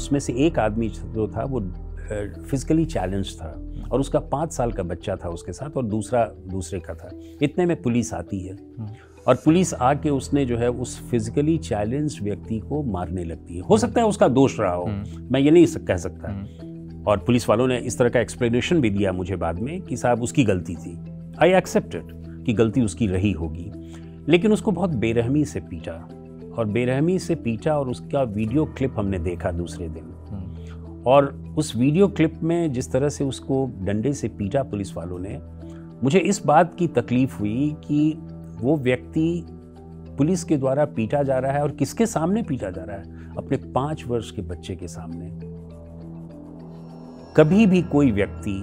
उसमें से एक आदमी जो था वो फिजिकली चैलेंज था और उसका पाँच साल का बच्चा था उसके साथ और दूसरा दूसरे का था इतने में पुलिस आती है और पुलिस आके उसने जो है उस फिजिकली चैलेंज व्यक्ति को मारने लगती है हो सकता है उसका दोष रहा हो मैं ये नहीं कह सकता और पुलिस वालों ने इस तरह का एक्सप्लेनेशन भी दिया मुझे बाद में कि साहब उसकी गलती थी आई एक्सेप्टेड कि गलती उसकी रही होगी लेकिन उसको बहुत बेरहमी से पीटा और बेरहमी से पीटा और उसका वीडियो क्लिप हमने देखा दूसरे दिन हम्म। और उस वीडियो क्लिप में जिस तरह से उसको डंडे से पीटा पुलिस वालों ने मुझे इस बात की तकलीफ हुई कि वो व्यक्ति पुलिस के द्वारा पीटा जा रहा है और किसके सामने पीटा जा रहा है अपने पाँच वर्ष के बच्चे के सामने कभी भी कोई व्यक्ति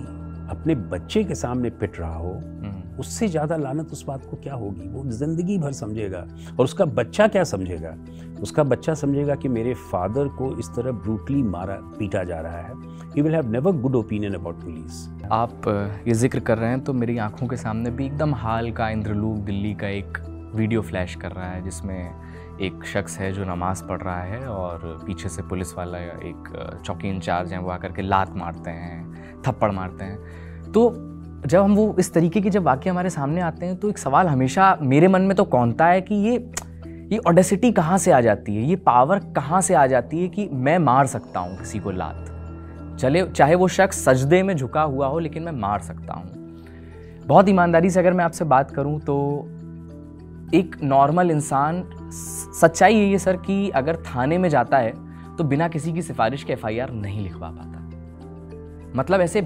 अपने बच्चे के सामने पिट रहा हो उससे ज़्यादा लानत उस बात को क्या होगी वो ज़िंदगी भर समझेगा और उसका बच्चा क्या समझेगा उसका बच्चा समझेगा कि मेरे फादर को इस तरह ब्रूटली मारा पीटा जा रहा है he will have never good opinion about police आप ये जिक्र कर रहे हैं तो मेरी आंखों के सामने भी एकदम हाल का इंद्रलूक दिल्ली का एक वीडियो फ्लैश कर रहा है जिसमें एक शख्स है जो नमाज़ पढ़ रहा है और पीछे से पुलिस वाला एक चौकी इंचार्ज हैं वो आकर के लात मारते हैं थप्पड़ मारते हैं तो जब हम वो इस तरीके के जब वाक्य हमारे सामने आते हैं तो एक सवाल हमेशा मेरे मन में तो कौनता है कि ये ये ऑडेसिटी कहाँ से आ जाती है ये पावर कहाँ से आ जाती है कि मैं मार सकता हूँ किसी को लात चले चाहे वो शख्स सजदे में झुका हुआ हो लेकिन मैं मार सकता हूँ बहुत ईमानदारी से अगर मैं आपसे बात करूँ तो एक नॉर्मल इंसान सच्चाई है ये सर कि अगर थाने में जाता है तो बिना किसी की सिफारिश के एफ नहीं लिखवा पाता मतलब ऐसे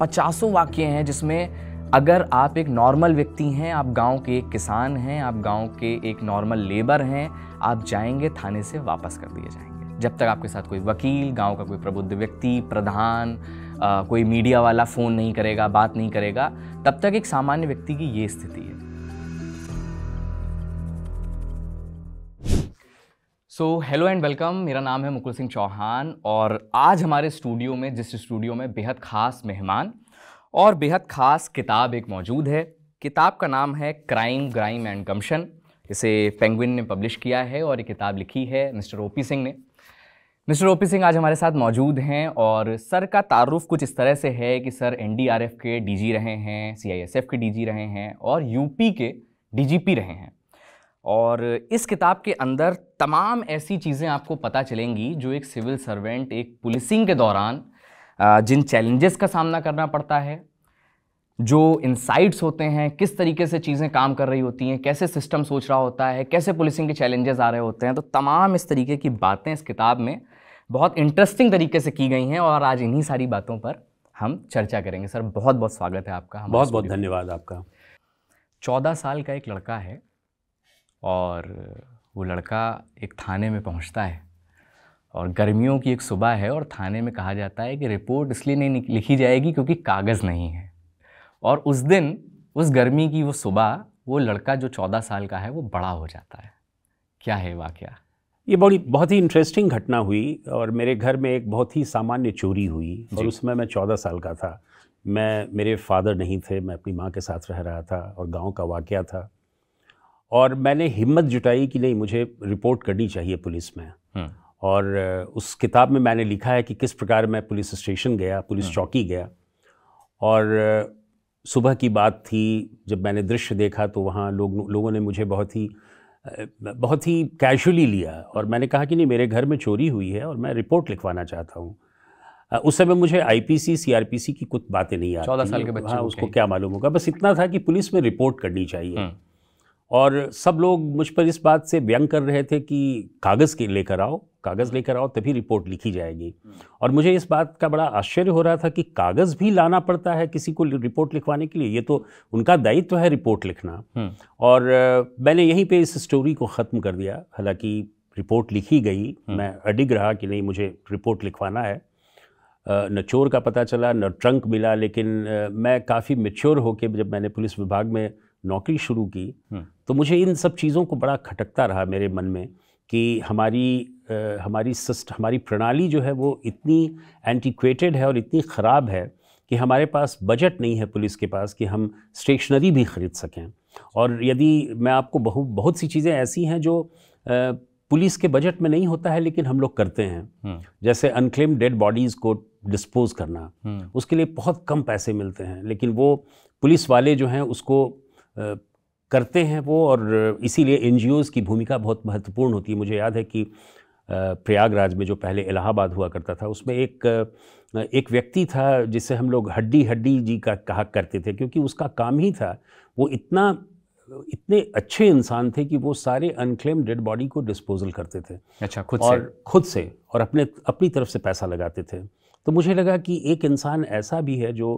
पचासों वाक्य हैं जिसमें अगर आप एक नॉर्मल व्यक्ति हैं आप गांव के एक किसान हैं आप गांव के एक नॉर्मल लेबर हैं आप जाएंगे थाने से वापस कर दिए जाएंगे जब तक आपके साथ कोई वकील गांव का कोई प्रबुद्ध व्यक्ति प्रधान आ, कोई मीडिया वाला फ़ोन नहीं करेगा बात नहीं करेगा तब तक एक सामान्य व्यक्ति की ये स्थिति है सो हेलो एंड वेलकम मेरा नाम है मुकुल सिंह चौहान और आज हमारे स्टूडियो में जिस स्टूडियो में बेहद ख़ास मेहमान और बेहद ख़ास किताब एक मौजूद है किताब का नाम है क्राइम ग्राइम एंड कम्शन इसे पेंगुइन ने पब्लिश किया है और ये किताब लिखी है मिस्टर ओ सिंह ने मिस्टर ओ सिंह आज हमारे साथ मौजूद हैं और सर का तारुफ कुछ इस तरह से है कि सर एन के डी रहे हैं सी के डी रहे हैं और यूपी के डी रहे हैं और इस किताब के अंदर तमाम ऐसी चीज़ें आपको पता चलेंगी जो एक सिविल सर्वेंट एक पुलिसिंग के दौरान जिन चैलेंजेस का सामना करना पड़ता है जो इंसाइट्स होते हैं किस तरीके से चीज़ें काम कर रही होती हैं कैसे सिस्टम सोच रहा होता है कैसे पुलिसिंग के चैलेंजेस आ रहे होते हैं तो तमाम इस तरीके की बातें इस किताब में बहुत इंटरेस्टिंग तरीके से की गई हैं और आज इन्हीं सारी बातों पर हम चर्चा करेंगे सर बहुत बहुत स्वागत है आपका बहुत बहुत धन्यवाद आपका चौदह साल का एक लड़का है और वो लड़का एक थाने में पहुंचता है और गर्मियों की एक सुबह है और थाने में कहा जाता है कि रिपोर्ट इसलिए नहीं लिखी जाएगी क्योंकि कागज़ नहीं है और उस दिन उस गर्मी की वो सुबह वो लड़का जो चौदह साल का है वो बड़ा हो जाता है क्या है वाक़ ये बड़ी बहुत ही इंटरेस्टिंग घटना हुई और मेरे घर में एक बहुत ही सामान्य चोरी हुई और उसमें मैं चौदह साल का था मैं मेरे फादर नहीं थे मैं अपनी माँ के साथ रह रहा था और गांव का वाक़ था और मैंने हिम्मत जुटाई कि नहीं मुझे रिपोर्ट करनी चाहिए पुलिस में हम्म। और उस किताब में मैंने लिखा है कि किस प्रकार मैं पुलिस स्टेशन गया पुलिस हम्म। चौकी गया और सुबह की बात थी जब मैंने दृश्य देखा तो वहाँ लोग लोगों ने मुझे बहुत ही बहुत ही कैजुअली लिया और मैंने कहा कि नहीं मेरे घर में चोरी हुई है और मैं रिपोर्ट लिखवाना चाहता हूँ उस समय मुझे आईपीसी सीआरपीसी की कुछ बातें नहीं आती चौदह साल के बच्चे हाँ उसको क्या मालूम होगा बस इतना था कि पुलिस में रिपोर्ट करनी चाहिए हम्म। और सब लोग मुझ पर इस बात से व्यंग कर रहे थे कि कागज़ के लेकर आओ कागज़ हम्म। लेकर आओ तभी रिपोर्ट लिखी जाएगी हम्म। और मुझे इस बात का बड़ा आश्चर्य हो रहा था कि कागज़ भी लाना पड़ता है किसी को रिपोर्ट लिखवाने के लिए ये तो उनका दायित्व तो है रिपोर्ट लिखना हम्म। और मैंने यहीं पे इस स्टोरी को ख़त्म कर दिया हालांकि रिपोर्ट लिखी गई मैं अडिग रहा कि नहीं मुझे रिपोर्ट लिखवाना है न चोर का पता चला न ट्रंक मिला लेकिन मैं काफ़ी मेच्योर होकर जब मैंने पुलिस विभाग में नौकरी शुरू की हम्म। तो मुझे इन सब चीज़ों को बड़ा खटकता रहा मेरे मन में कि हमारी आ, हमारी सिस्ट हमारी प्रणाली जो है वो इतनी एंटीक्वेटेड है और इतनी ख़राब है कि हमारे पास बजट नहीं है पुलिस के पास कि हम स्टेशनरी भी ख़रीद सकें और यदि मैं आपको बहु बहुत सी चीज़ें ऐसी हैं जो आ, पुलिस के बजट में नहीं होता है लेकिन हम लोग करते हैं हम्म। जैसे अनक्लेम डेड बॉडीज़ को डिस्पोज करना हम्म। उसके लिए बहुत कम पैसे मिलते हैं लेकिन वो पुलिस वाले जो हैं उसको करते हैं वो और इसीलिए एन की भूमिका बहुत महत्वपूर्ण होती है मुझे याद है कि प्रयागराज में जो पहले इलाहाबाद हुआ करता था उसमें एक एक व्यक्ति था जिसे हम लोग हड्डी हड्डी जी का कहा करते थे क्योंकि उसका काम ही था वो इतना इतने अच्छे इंसान थे कि वो सारे अनक्लेम डेड बॉडी को डिस्पोजल करते थे अच्छा खुद और से खुद से और अपने अपनी तरफ से पैसा लगाते थे तो मुझे लगा कि एक इंसान ऐसा भी है जो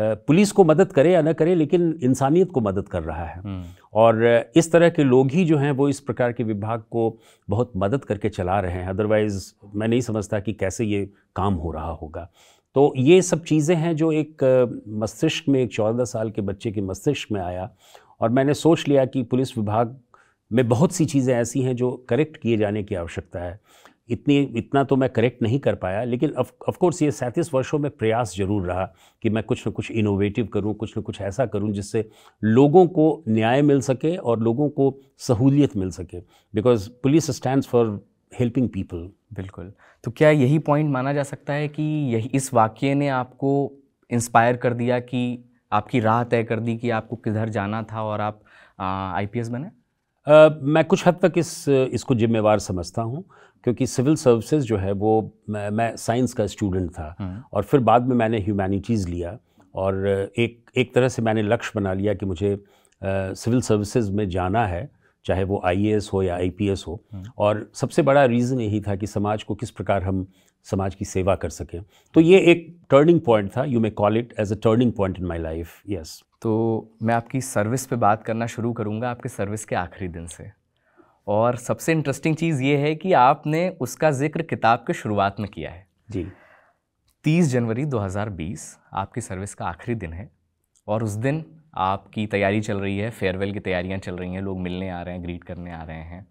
पुलिस को मदद करे या ना करे लेकिन इंसानियत को मदद कर रहा है हम्म। और इस तरह के लोग ही जो हैं वो इस प्रकार के विभाग को बहुत मदद करके चला रहे हैं अदरवाइज़ मैं नहीं समझता कि कैसे ये काम हो रहा होगा तो ये सब चीज़ें हैं जो एक मस्तिष्क में एक चौदह साल के बच्चे के मस्तिष्क में आया और मैंने सोच लिया कि पुलिस विभाग में बहुत सी चीज़ें ऐसी हैं जो करेक्ट किए जाने की आवश्यकता है इतनी इतना तो मैं करेक्ट नहीं कर पाया लेकिन ऑफकोर्स ये सैंतीस वर्षों में प्रयास जरूर रहा कि मैं कुछ ना कुछ इनोवेटिव करूं कुछ ना कुछ ऐसा करूं जिससे लोगों को न्याय मिल सके और लोगों को सहूलियत मिल सके because police stand for helping people बिल्कुल तो क्या यही पॉइंट माना जा सकता है कि यही इस वाक्य ने आपको इंस्पायर कर दिया कि आपकी राह तय कर दी कि आपको किधर जाना था और आप आईपीएस बने मैं कुछ हद तक इस इसको जिम्मेवार समझता हूँ क्योंकि सिविल सर्विसेज जो है वो मैं, मैं साइंस का स्टूडेंट था हम्म। और फिर बाद में मैंने ह्यूमैनिटीज़ लिया और एक एक तरह से मैंने लक्ष्य बना लिया कि मुझे सिविल सर्विसेज में जाना है चाहे वो आई हो या आई हो हम्म। और सबसे बड़ा रीज़न यही था कि समाज को किस प्रकार हम समाज की सेवा कर सकें तो ये एक टर्निंग पॉइंट था you may call it as a turning point in my life yes तो मैं आपकी सर्विस पे बात करना शुरू करूँगा आपके सर्विस के आखिरी दिन से और सबसे इंटरेस्टिंग चीज़ ये है कि आपने उसका जिक्र किताब के शुरुआत में किया है जी 30 जनवरी 2020 आपकी सर्विस का आखिरी दिन है और उस दिन आपकी तैयारी चल रही है फेयरवेल की तैयारियां चल रही हैं लोग मिलने आ रहे हैं ग्रीट करने आ रहे हैं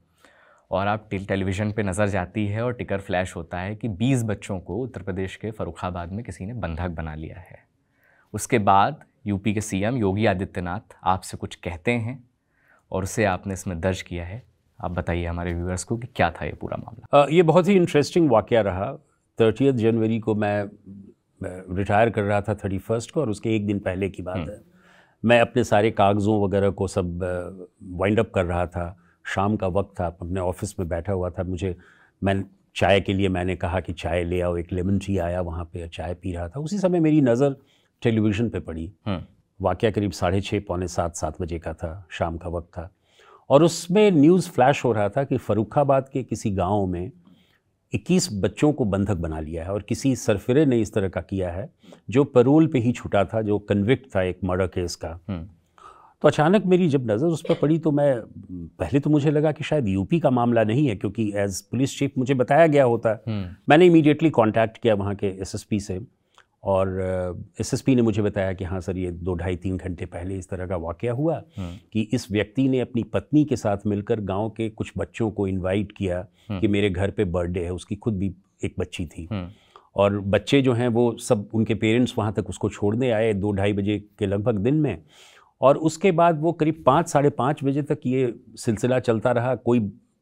और आप टेलीविज़न पे नज़र जाती है और टिकर फ्लैश होता है कि 20 बच्चों को उत्तर प्रदेश के फ़रुखाबाद में किसी ने बंधक बना लिया है उसके बाद यूपी के सीएम योगी आदित्यनाथ आपसे कुछ कहते हैं और उसे आपने इसमें दर्ज किया है आप बताइए हमारे व्यूअर्स को कि क्या था ये पूरा मामला आ, ये बहुत ही इंटरेस्टिंग वाक्य रहा थर्टी जनवरी को मैं, मैं रिटायर कर रहा था थर्टी फर्स्ट को और उसके एक दिन पहले की बात हम्म। है मैं अपने सारे कागज़ों वगैरह को सब वाइंड अप कर रहा था शाम का वक्त था अपने ऑफिस में बैठा हुआ था मुझे मैं चाय के लिए मैंने कहा कि चाय ले आओ एक लेमन टी आया वहाँ पे चाय पी रहा था उसी समय मेरी नज़र टेलीविज़न पे पड़ी हम्म। वाक़ करीब साढ़े छः पौने सात सात बजे का था शाम का वक्त था और उसमें न्यूज़ फ्लैश हो रहा था कि फ़रुखाबाद के किसी गाँव में 21 बच्चों को बंधक बना लिया है और किसी सरफिरे ने इस तरह का किया है जो परोल पे ही छुटा था जो कन्विक्ट था एक मर्डर केस का हम्म। तो अचानक मेरी जब नज़र उस पर पड़ी तो मैं पहले तो मुझे लगा कि शायद यूपी का मामला नहीं है क्योंकि एज पुलिस चीफ मुझे बताया गया होता है हम्म। मैंने इमीडिएटली कॉन्टैक्ट किया वहाँ के एस से और एसएसपी ने मुझे बताया कि हाँ सर ये दो ढाई तीन घंटे पहले इस तरह का वाक़ हुआ हम्म। कि इस व्यक्ति ने अपनी पत्नी के साथ मिलकर गांव के कुछ बच्चों को इनवाइट किया हम्म। कि मेरे घर पे बर्थडे है उसकी खुद भी एक बच्ची थी और बच्चे जो हैं वो सब उनके पेरेंट्स वहाँ तक उसको छोड़ने आए दो ढाई बजे के लगभग दिन में और उसके बाद वो करीब पाँच साढ़े पाँच बजे तक ये सिलसिला चलता रहा कोई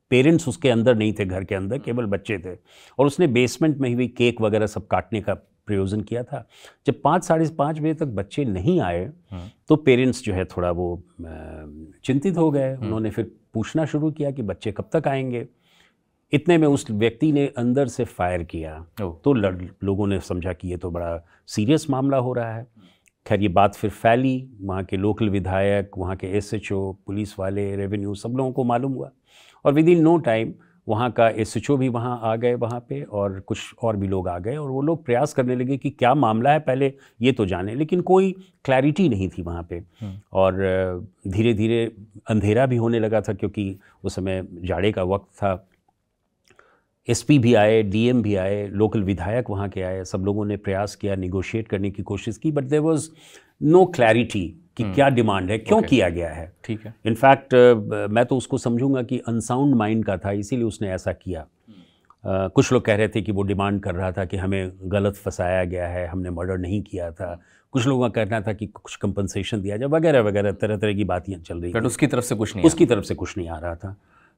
पेरेंट्स उसके अंदर नहीं थे घर के अंदर हम्म। केवल बच्चे थे और उसने बेसमेंट में ही भी केक वगैरह सब काटने का प्रयोजन किया था जब पाँच साढ़े पाँच बजे तक बच्चे नहीं आए हाँ। तो पेरेंट्स जो है थोड़ा वो चिंतित हो गए हम्म। उन्होंने फिर पूछना शुरू किया कि बच्चे कब तक आएंगे इतने में उस व्यक्ति ने अंदर से फायर किया तो लड़ लोगों ने समझा कि ये तो बड़ा सीरियस मामला हो रहा है खैर ये बात फिर फैली वहाँ के लोकल विधायक वहाँ के एस एच ओ पुलिस वाले रेवेन्यू सब लोगों को मालूम हुआ और विद इन नो टाइम वहाँ का एस एच ओ भी वहाँ आ गए वहाँ पे और कुछ और भी लोग आ गए और वो लोग प्रयास करने लगे कि क्या मामला है पहले ये तो जाने लेकिन कोई क्लैरिटी नहीं थी वहाँ पे हम्म। और धीरे धीरे अंधेरा भी होने लगा था क्योंकि उस समय जाड़े का वक्त था एसपी भी आए डीएम भी आए लोकल विधायक वहाँ के आए सब लोगों ने प्रयास किया निगोशिएट करने की कोशिश की but there was no clarity कि हम्म। क्या डिमांड है क्यों okay. किया गया है ठीक है इनफैक्ट uh, मैं तो उसको समझूंगा कि अनसाउंड माइंड का था इसीलिए उसने ऐसा किया Uh, कुछ लोग कह रहे थे कि वो डिमांड कर रहा था कि हमें गलत फंसाया गया है हमने मर्डर नहीं किया था कुछ लोगों का कहना था कि कुछ कंपनसेशन दिया जाए वगैरह वगैरह तरह तरह की बातें चल रही बट उसकी तरफ से कुछ नहीं उसकी तरफ से कुछ नहीं आ रहा था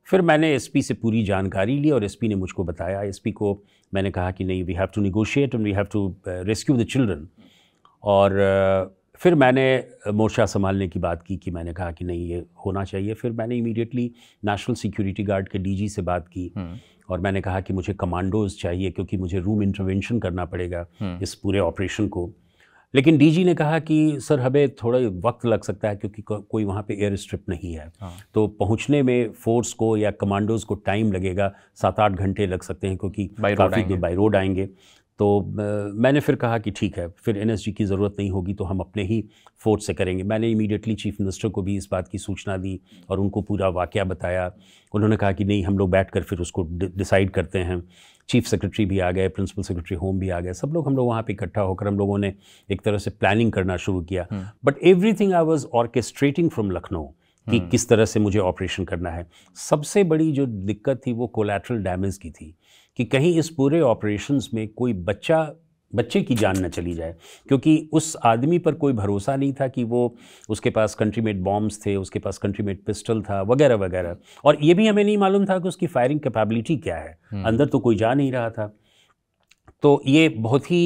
फिर मैंने एसपी से पूरी जानकारी ली और एसपी ने मुझको बताया एसपी को मैंने कहा कि नहीं we have to negotiate and we have to rescue the children और uh, फिर मैंने uh, मोर्चा संभालने की बात की कि मैंने कहा कि नहीं ये होना चाहिए फिर मैंने इमीडिएटली नेशनल सिक्योरिटी गार्ड के डीजी से बात की हम्म। और मैंने कहा कि मुझे कमांडोज चाहिए क्योंकि मुझे रूम इंटरवेंशन करना पड़ेगा हम्म। इस पूरे ऑपरेशन को लेकिन डीजी ने कहा कि सर हमें थोड़ा वक्त लग सकता है क्योंकि को, कोई वहाँ पे एयर स्ट्रिप नहीं है हाँ। तो पहुँचने में फोर्स को या कमांडोज को टाइम लगेगा सात आठ घंटे लग सकते हैं क्योंकि काफ़ी बाई रोड आएंगे तो मैंने फिर कहा कि ठीक है फिर एन की ज़रूरत नहीं होगी तो हम अपने ही फोर्स से करेंगे मैंने इमीडिएटली चीफ मिनिस्टर को भी इस बात की सूचना दी और उनको पूरा वाक़ बताया उन्होंने कहा कि नहीं हम लोग बैठ कर फिर उसको डिसाइड करते हैं चीफ सेक्रेटरी भी आ गए प्रिंसिपल सेक्रेटरी होम भी आ गए सब लोग हम लोग वहाँ पे इकट्ठा होकर हम लोगों ने एक तरह से प्लानिंग करना शुरू किया but everything I was orchestrating from Lucknow कि हम्म। किस तरह से मुझे ऑपरेशन करना है सबसे बड़ी जो दिक्कत थी वो कोलेट्रल डैमेज की थी कि कहीं इस पूरे ऑपरेशंस में कोई बच्चा बच्चे की जान न चली जाए क्योंकि उस आदमी पर कोई भरोसा नहीं था कि वो उसके पास कंट्री मेड बॉम्ब्स थे उसके पास कंट्री मेड पिस्टल था वगैरह वगैरह और ये भी हमें नहीं मालूम था कि उसकी फायरिंग कैपेबिलिटी क्या है हम्म। अंदर तो कोई जा नहीं रहा था तो ये बहुत ही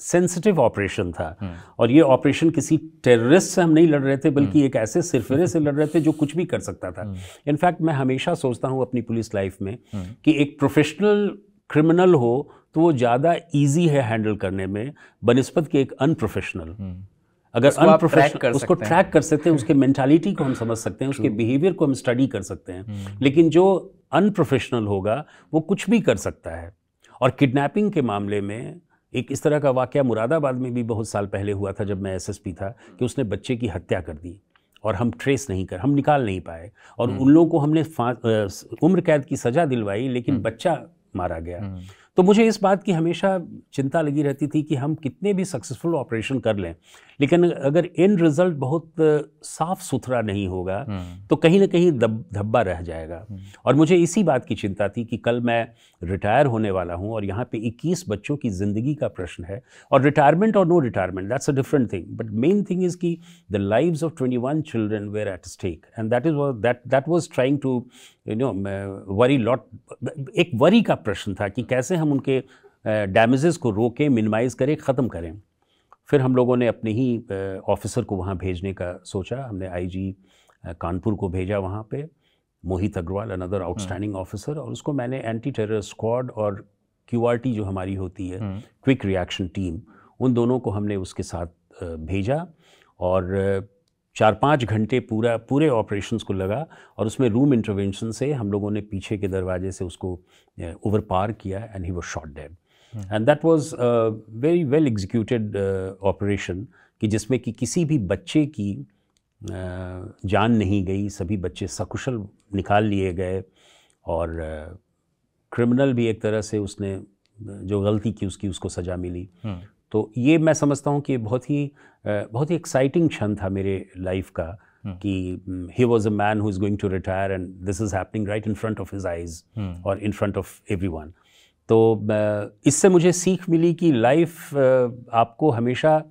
सेंसिटिव ऑपरेशन था हम्म। और ये ऑपरेशन किसी टेररिस्ट से हम नहीं लड़ रहे थे बल्कि हम्म। एक ऐसे सिरफिरे से लड़ रहे थे जो कुछ भी कर सकता था इनफैक्ट मैं हमेशा सोचता हूँ अपनी पुलिस लाइफ में कि एक प्रोफेशनल क्रिमिनल हो तो वो ज़्यादा ईजी है हैंडल करने में बनस्पत के एक अनप्रोफेशनल हम्म। अगर अनप्रोफेशनल उसको ट्रैक कर सकते हैं उसके मैंटालिटी को हम समझ सकते हैं उसके बिहेवियर को हम स्टडी कर सकते हैं हम्म। लेकिन जो अनप्रोफेशनल होगा वो कुछ भी कर सकता है और किडनैपिंग के मामले में एक इस तरह का वाक़ मुरादाबाद में भी बहुत साल पहले हुआ था जब मैं एसएसपी था कि उसने बच्चे की हत्या कर दी और हम ट्रेस नहीं कर हम निकाल नहीं पाए और हम्म। उन लोगों को हमने उम्र कैद की सज़ा दिलवाई लेकिन बच्चा मारा गया तो मुझे इस बात की हमेशा चिंता लगी रहती थी कि हम कितने भी सक्सेसफुल ऑपरेशन कर लें लेकिन अगर इन रिज़ल्ट बहुत साफ सुथरा नहीं होगा हम्म। तो कहीं ना कहीं धब्बा रह जाएगा हम्म। और मुझे इसी बात की चिंता थी कि कल मैं रिटायर होने वाला हूँ और यहाँ पे 21 बच्चों की ज़िंदगी का प्रश्न है और रिटायरमेंट और no retirement that's a different thing but main thing is की the lives of twenty children were at stake and that is that that was trying to you know worry lot एक worry का प्रश्न था कि कैसे हम उनके damages को रोकें मिनिमाइज़ करें ख़त्म करें फिर हम लोगों ने अपने ही ऑफिसर को वहाँ भेजने का सोचा हमने आईजी कानपुर को भेजा वहाँ पे Mohit Agrawal another outstanding officer और उसको मैंने एंटी टेरर स्क्वाड और टी जो हमारी होती है क्विक रिएक्शन टीम उन दोनों को हमने उसके साथ भेजा और चार पाँच घंटे पूरा पूरे ऑपरेशंस को लगा और उसमें रूम इंटरवेंशन से हम लोगों ने पीछे के दरवाजे से उसको ओवर पार किया and he was shot dead and that was very well executed operation कि जिसमें कि किसी भी बच्चे की uh, जान नहीं गई सभी बच्चे सकुशल निकाल लिए गए और क्रिमिनल uh, भी एक तरह से उसने जो गलती की उसकी उसको सजा मिली hmm. तो ये मैं समझता हूँ कि बहुत ही बहुत ही एक्साइटिंग क्षण था मेरे लाइफ का हम्म। कि ही हम्म, वॉज हम्म। तो, a man who is going to retire and this is happening right in front of his eyes और in front of everyone तो इससे मुझे सीख मिली कि लाइफ आपको हमेशा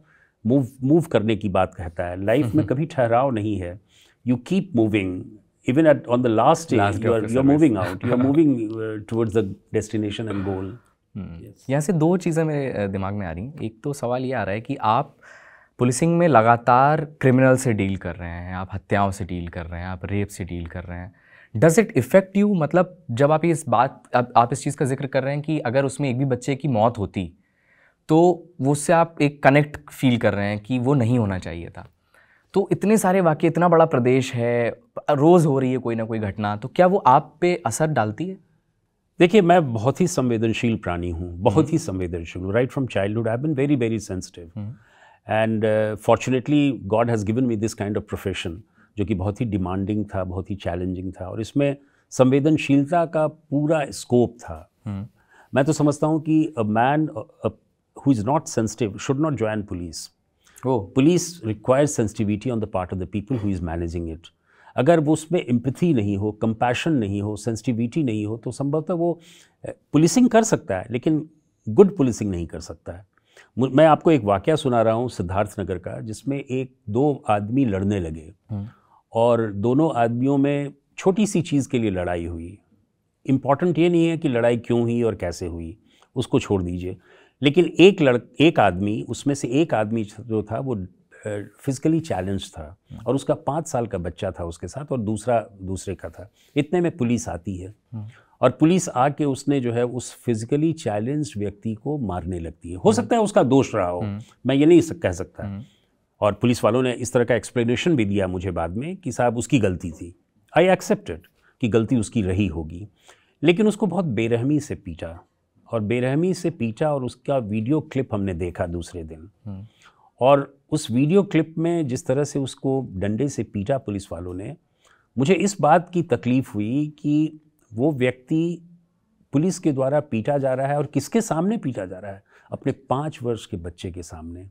मूव मूव करने की बात कहता है लाइफ में कभी ठहराव नहीं है you keep moving even at on the last you are moving out you are moving towards you're destination uh, goal hmm. यहाँ से दो चीज़ें मेरे दिमाग में आ रही हैं एक तो सवाल ये आ रहा है कि आप पुलिसिंग में लगातार क्रिमिनल से डील कर रहे हैं आप हत्याओं से डील कर रहे हैं आप रेप से डील कर रहे हैं डज इट इफेक्ट यू मतलब जब आप इस बात आप, आप इस चीज़ का जिक्र कर रहे हैं कि अगर उसमें एक भी बच्चे की मौत होती तो वो उससे आप एक कनेक्ट फील कर रहे हैं कि वो नहीं होना चाहिए था तो इतने सारे वाक्य इतना बड़ा प्रदेश है रोज़ हो रही है कोई ना कोई घटना तो क्या वो आप पे असर डालती है देखिए मैं बहुत ही संवेदनशील प्राणी हूँ बहुत हम्म। ही संवेदनशील हूँ right from childhood I been very very sensitive and fortunately God has given me this kind of profession जो कि बहुत ही डिमांडिंग था बहुत ही चैलेंजिंग था और इसमें संवेदनशीलता का पूरा स्कोप था हम्म। मैं तो समझता हूँ कि a man who is not sensitive should not join police police requires sensitivity on the part of the people who is managing it अगर वो उसमें एम्पथी नहीं हो कंपैशन नहीं हो सेंसिटिविटी नहीं हो तो संभवतः वो पुलिसिंग कर सकता है लेकिन गुड पुलिसिंग नहीं कर सकता है मैं आपको एक वाक्य सुना रहा हूँ सिद्धार्थ नगर का जिसमें एक दो आदमी लड़ने लगे हम्म। और दोनों आदमियों में छोटी सी चीज़ के लिए लड़ाई हुई इम्पॉर्टेंट ये नहीं है कि लड़ाई क्यों हुई और कैसे हुई उसको छोड़ दीजिए लेकिन एक लड़ एक आदमी उसमें से एक आदमी जो था वो फिज़िकली चैलेंज था हम्म। और उसका पाँच साल का बच्चा था उसके साथ और दूसरा दूसरे का था इतने में पुलिस आती है हम्म। और पुलिस आके उसने जो है उस फिज़िकली चैलेंज व्यक्ति को मारने लगती है हो हम्म। सकता है उसका दोष रहा हो मैं ये नहीं कह सकता और पुलिस वालों ने इस तरह का एक्सप्लेनेशन भी दिया मुझे बाद में कि साहब उसकी गलती थी आई एक्सेप्टेड कि गलती उसकी रही होगी लेकिन उसको बहुत बेरहमी से पीटा और बेरहमी से पीटा और उसका वीडियो क्लिप हमने देखा दूसरे दिन और उस वीडियो क्लिप में जिस तरह से उसको डंडे से पीटा पुलिस वालों ने मुझे इस बात की तकलीफ़ हुई कि वो व्यक्ति पुलिस के द्वारा पीटा जा रहा है और किसके सामने पीटा जा रहा है अपने पाँच वर्ष के बच्चे के सामने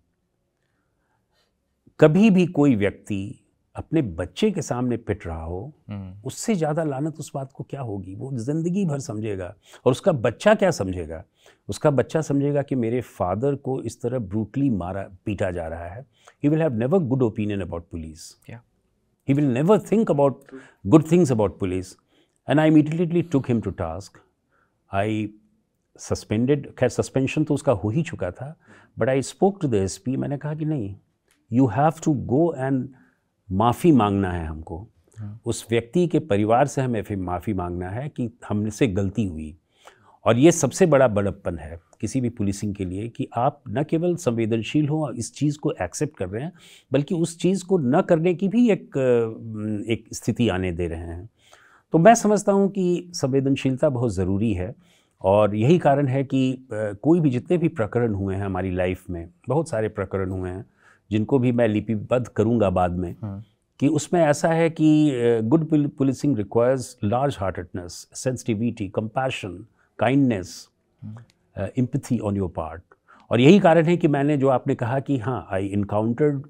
कभी भी कोई व्यक्ति अपने बच्चे के सामने पिट रहा हो हम्म। उससे ज़्यादा लानत उस बात को क्या होगी वो ज़िंदगी भर समझेगा और उसका बच्चा क्या समझेगा उसका बच्चा समझेगा कि मेरे फादर को इस तरह ब्रूटली मारा पीटा जा रहा है he will have never good opinion about police he will never think about good things about police and I immediately took him to task I suspended खैर सस्पेंशन तो उसका हो ही चुका था but I spoke to the S मैंने कहा कि नहीं you have to go and माफ़ी मांगना है हमको हाँ। उस व्यक्ति के परिवार से हमें फिर माफ़ी मांगना है कि हमसे गलती हुई और ये सबसे बड़ा बड़प्पन है किसी भी पुलिसिंग के लिए कि आप न केवल संवेदनशील हो और इस चीज़ को एक्सेप्ट कर रहे हैं बल्कि उस चीज़ को न करने की भी एक एक स्थिति आने दे रहे हैं तो मैं समझता हूँ कि संवेदनशीलता बहुत ज़रूरी है और यही कारण है कि कोई भी जितने भी प्रकरण हुए हैं हमारी लाइफ में बहुत सारे प्रकरण हुए हैं जिनको भी मैं लिपिबद्ध करूंगा बाद में हाँ। कि उसमें ऐसा है कि good policing requires large heartedness sensitivity compassion kindness empathy on your part और यही कारण है कि मैंने जो आपने कहा कि हाँ I encountered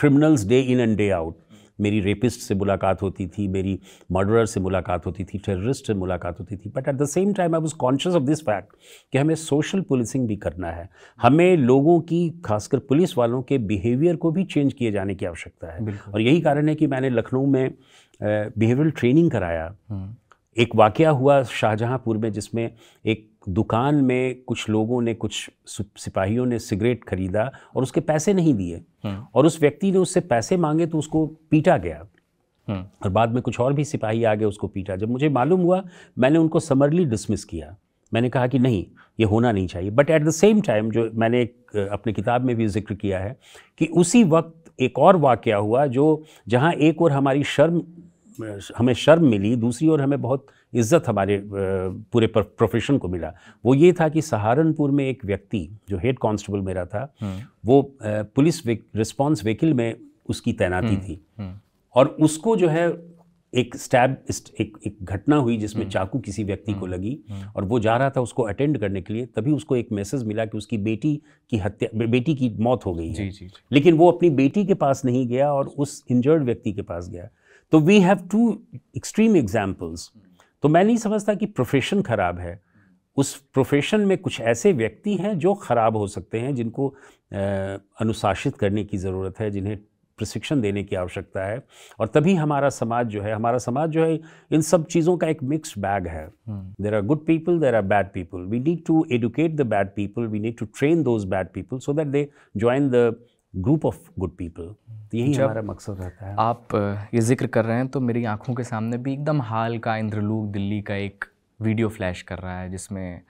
criminals day in and day out मेरी रेपिस्ट से मुलाकात होती थी मेरी मर्डरर से मुलाकात होती थी टेररिस्ट से मुलाकात होती थी but at the same time I was conscious of this fact कि हमें सोशल पुलिसिंग भी करना है हम्म। हमें लोगों की खासकर पुलिस वालों के बिहेवियर को भी चेंज किए जाने की आवश्यकता है और यही कारण है कि मैंने लखनऊ में बिहेवियल ट्रेनिंग कराया हम्म। एक वाक़ हुआ शाहजहाँपुर में जिसमें एक दुकान में कुछ लोगों ने कुछ सिपाहियों ने सिगरेट खरीदा और उसके पैसे नहीं दिए हम्म। और उस व्यक्ति ने उससे पैसे मांगे तो उसको पीटा गया हम्म। और बाद में कुछ और भी सिपाही आ गए उसको पीटा जब मुझे मालूम हुआ मैंने उनको समरली डिसमिस किया मैंने कहा कि नहीं ये होना नहीं चाहिए but at the same time जो मैंने एक अपने किताब में भी जिक्र किया है कि उसी वक्त एक और वाक़ हुआ जो जहाँ एक और हमारी शर्म हमें शर्म मिली दूसरी ओर हमें बहुत इज़्ज़त हमारे पूरे प्रोफेशन को मिला वो ये था कि सहारनपुर में एक व्यक्ति जो हेड कांस्टेबल मेरा था हम्म। वो पुलिस रिस्पॉन्स व्हीकिल में उसकी तैनाती हम्म, थी हम्म। और उसको जो है एक स्टैब एक एक घटना हुई जिसमें चाकू किसी व्यक्ति को लगी और वो जा रहा था उसको अटेंड करने के लिए तभी उसको एक मैसेज मिला कि उसकी बेटी की हत्या बेटी की मौत हो गई है जी, जी, जी। लेकिन वो अपनी बेटी के पास नहीं गया और उस इंजर्ड व्यक्ति के पास गया तो we have two extreme examples तो मैं नहीं समझता कि प्रोफेशन ख़राब है उस प्रोफेशन में कुछ ऐसे व्यक्ति हैं जो ख़राब हो सकते हैं जिनको अनुशासित करने की ज़रूरत है जिन्हें प्रशिक्षण देने की आवश्यकता है और तभी हमारा समाज जो है हमारा समाज जो है इन सब चीज़ों का एक मिक्स बैग है there are good people there are bad people we need to educate the bad people we need to train those bad people so that they join the group of good people तो यही हमारा मकसद रहता है आप ये जिक्र कर रहे हैं तो मेरी आंखों के सामने भी एकदम हाल का इंद्रलोक दिल्ली का एक वीडियो फ्लैश कर रहा है जिसमें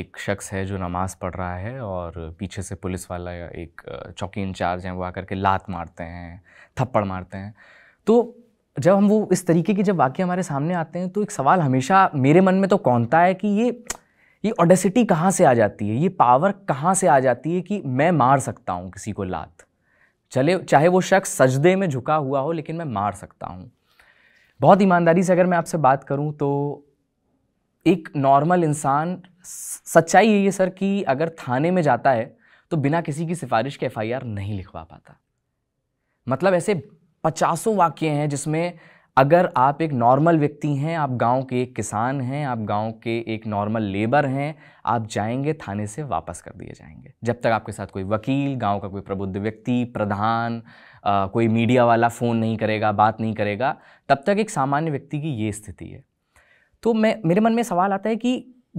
एक शख्स है जो नमाज़ पढ़ रहा है और पीछे से पुलिस वाला एक चौकी इंचार्ज हैं वो आकर के लात मारते हैं थप्पड़ मारते हैं तो जब हम वो इस तरीके के जब वाक्य हमारे सामने आते हैं तो एक सवाल हमेशा मेरे मन में तो कौनता है कि ये ये ऑडेसिटी कहाँ से आ जाती है ये पावर कहाँ से आ जाती है कि मैं मार सकता हूँ किसी को लात चले चाहे वो शख्स सजदे में झुका हुआ हो लेकिन मैं मार सकता हूँ बहुत ईमानदारी से अगर मैं आपसे बात करूँ तो एक नॉर्मल इंसान सच्चाई है ये सर कि अगर थाने में जाता है तो बिना किसी की सिफारिश के एफआईआर नहीं लिखवा पाता मतलब ऐसे पचासों वाक्य हैं जिसमें अगर आप एक नॉर्मल व्यक्ति हैं आप गांव के एक किसान हैं आप गांव के एक नॉर्मल लेबर हैं आप जाएंगे थाने से वापस कर दिए जाएंगे जब तक आपके साथ कोई वकील गांव का कोई प्रबुद्ध व्यक्ति प्रधान आ, कोई मीडिया वाला फ़ोन नहीं करेगा बात नहीं करेगा तब तक एक सामान्य व्यक्ति की ये स्थिति है तो मैं मेरे मन में सवाल आता है कि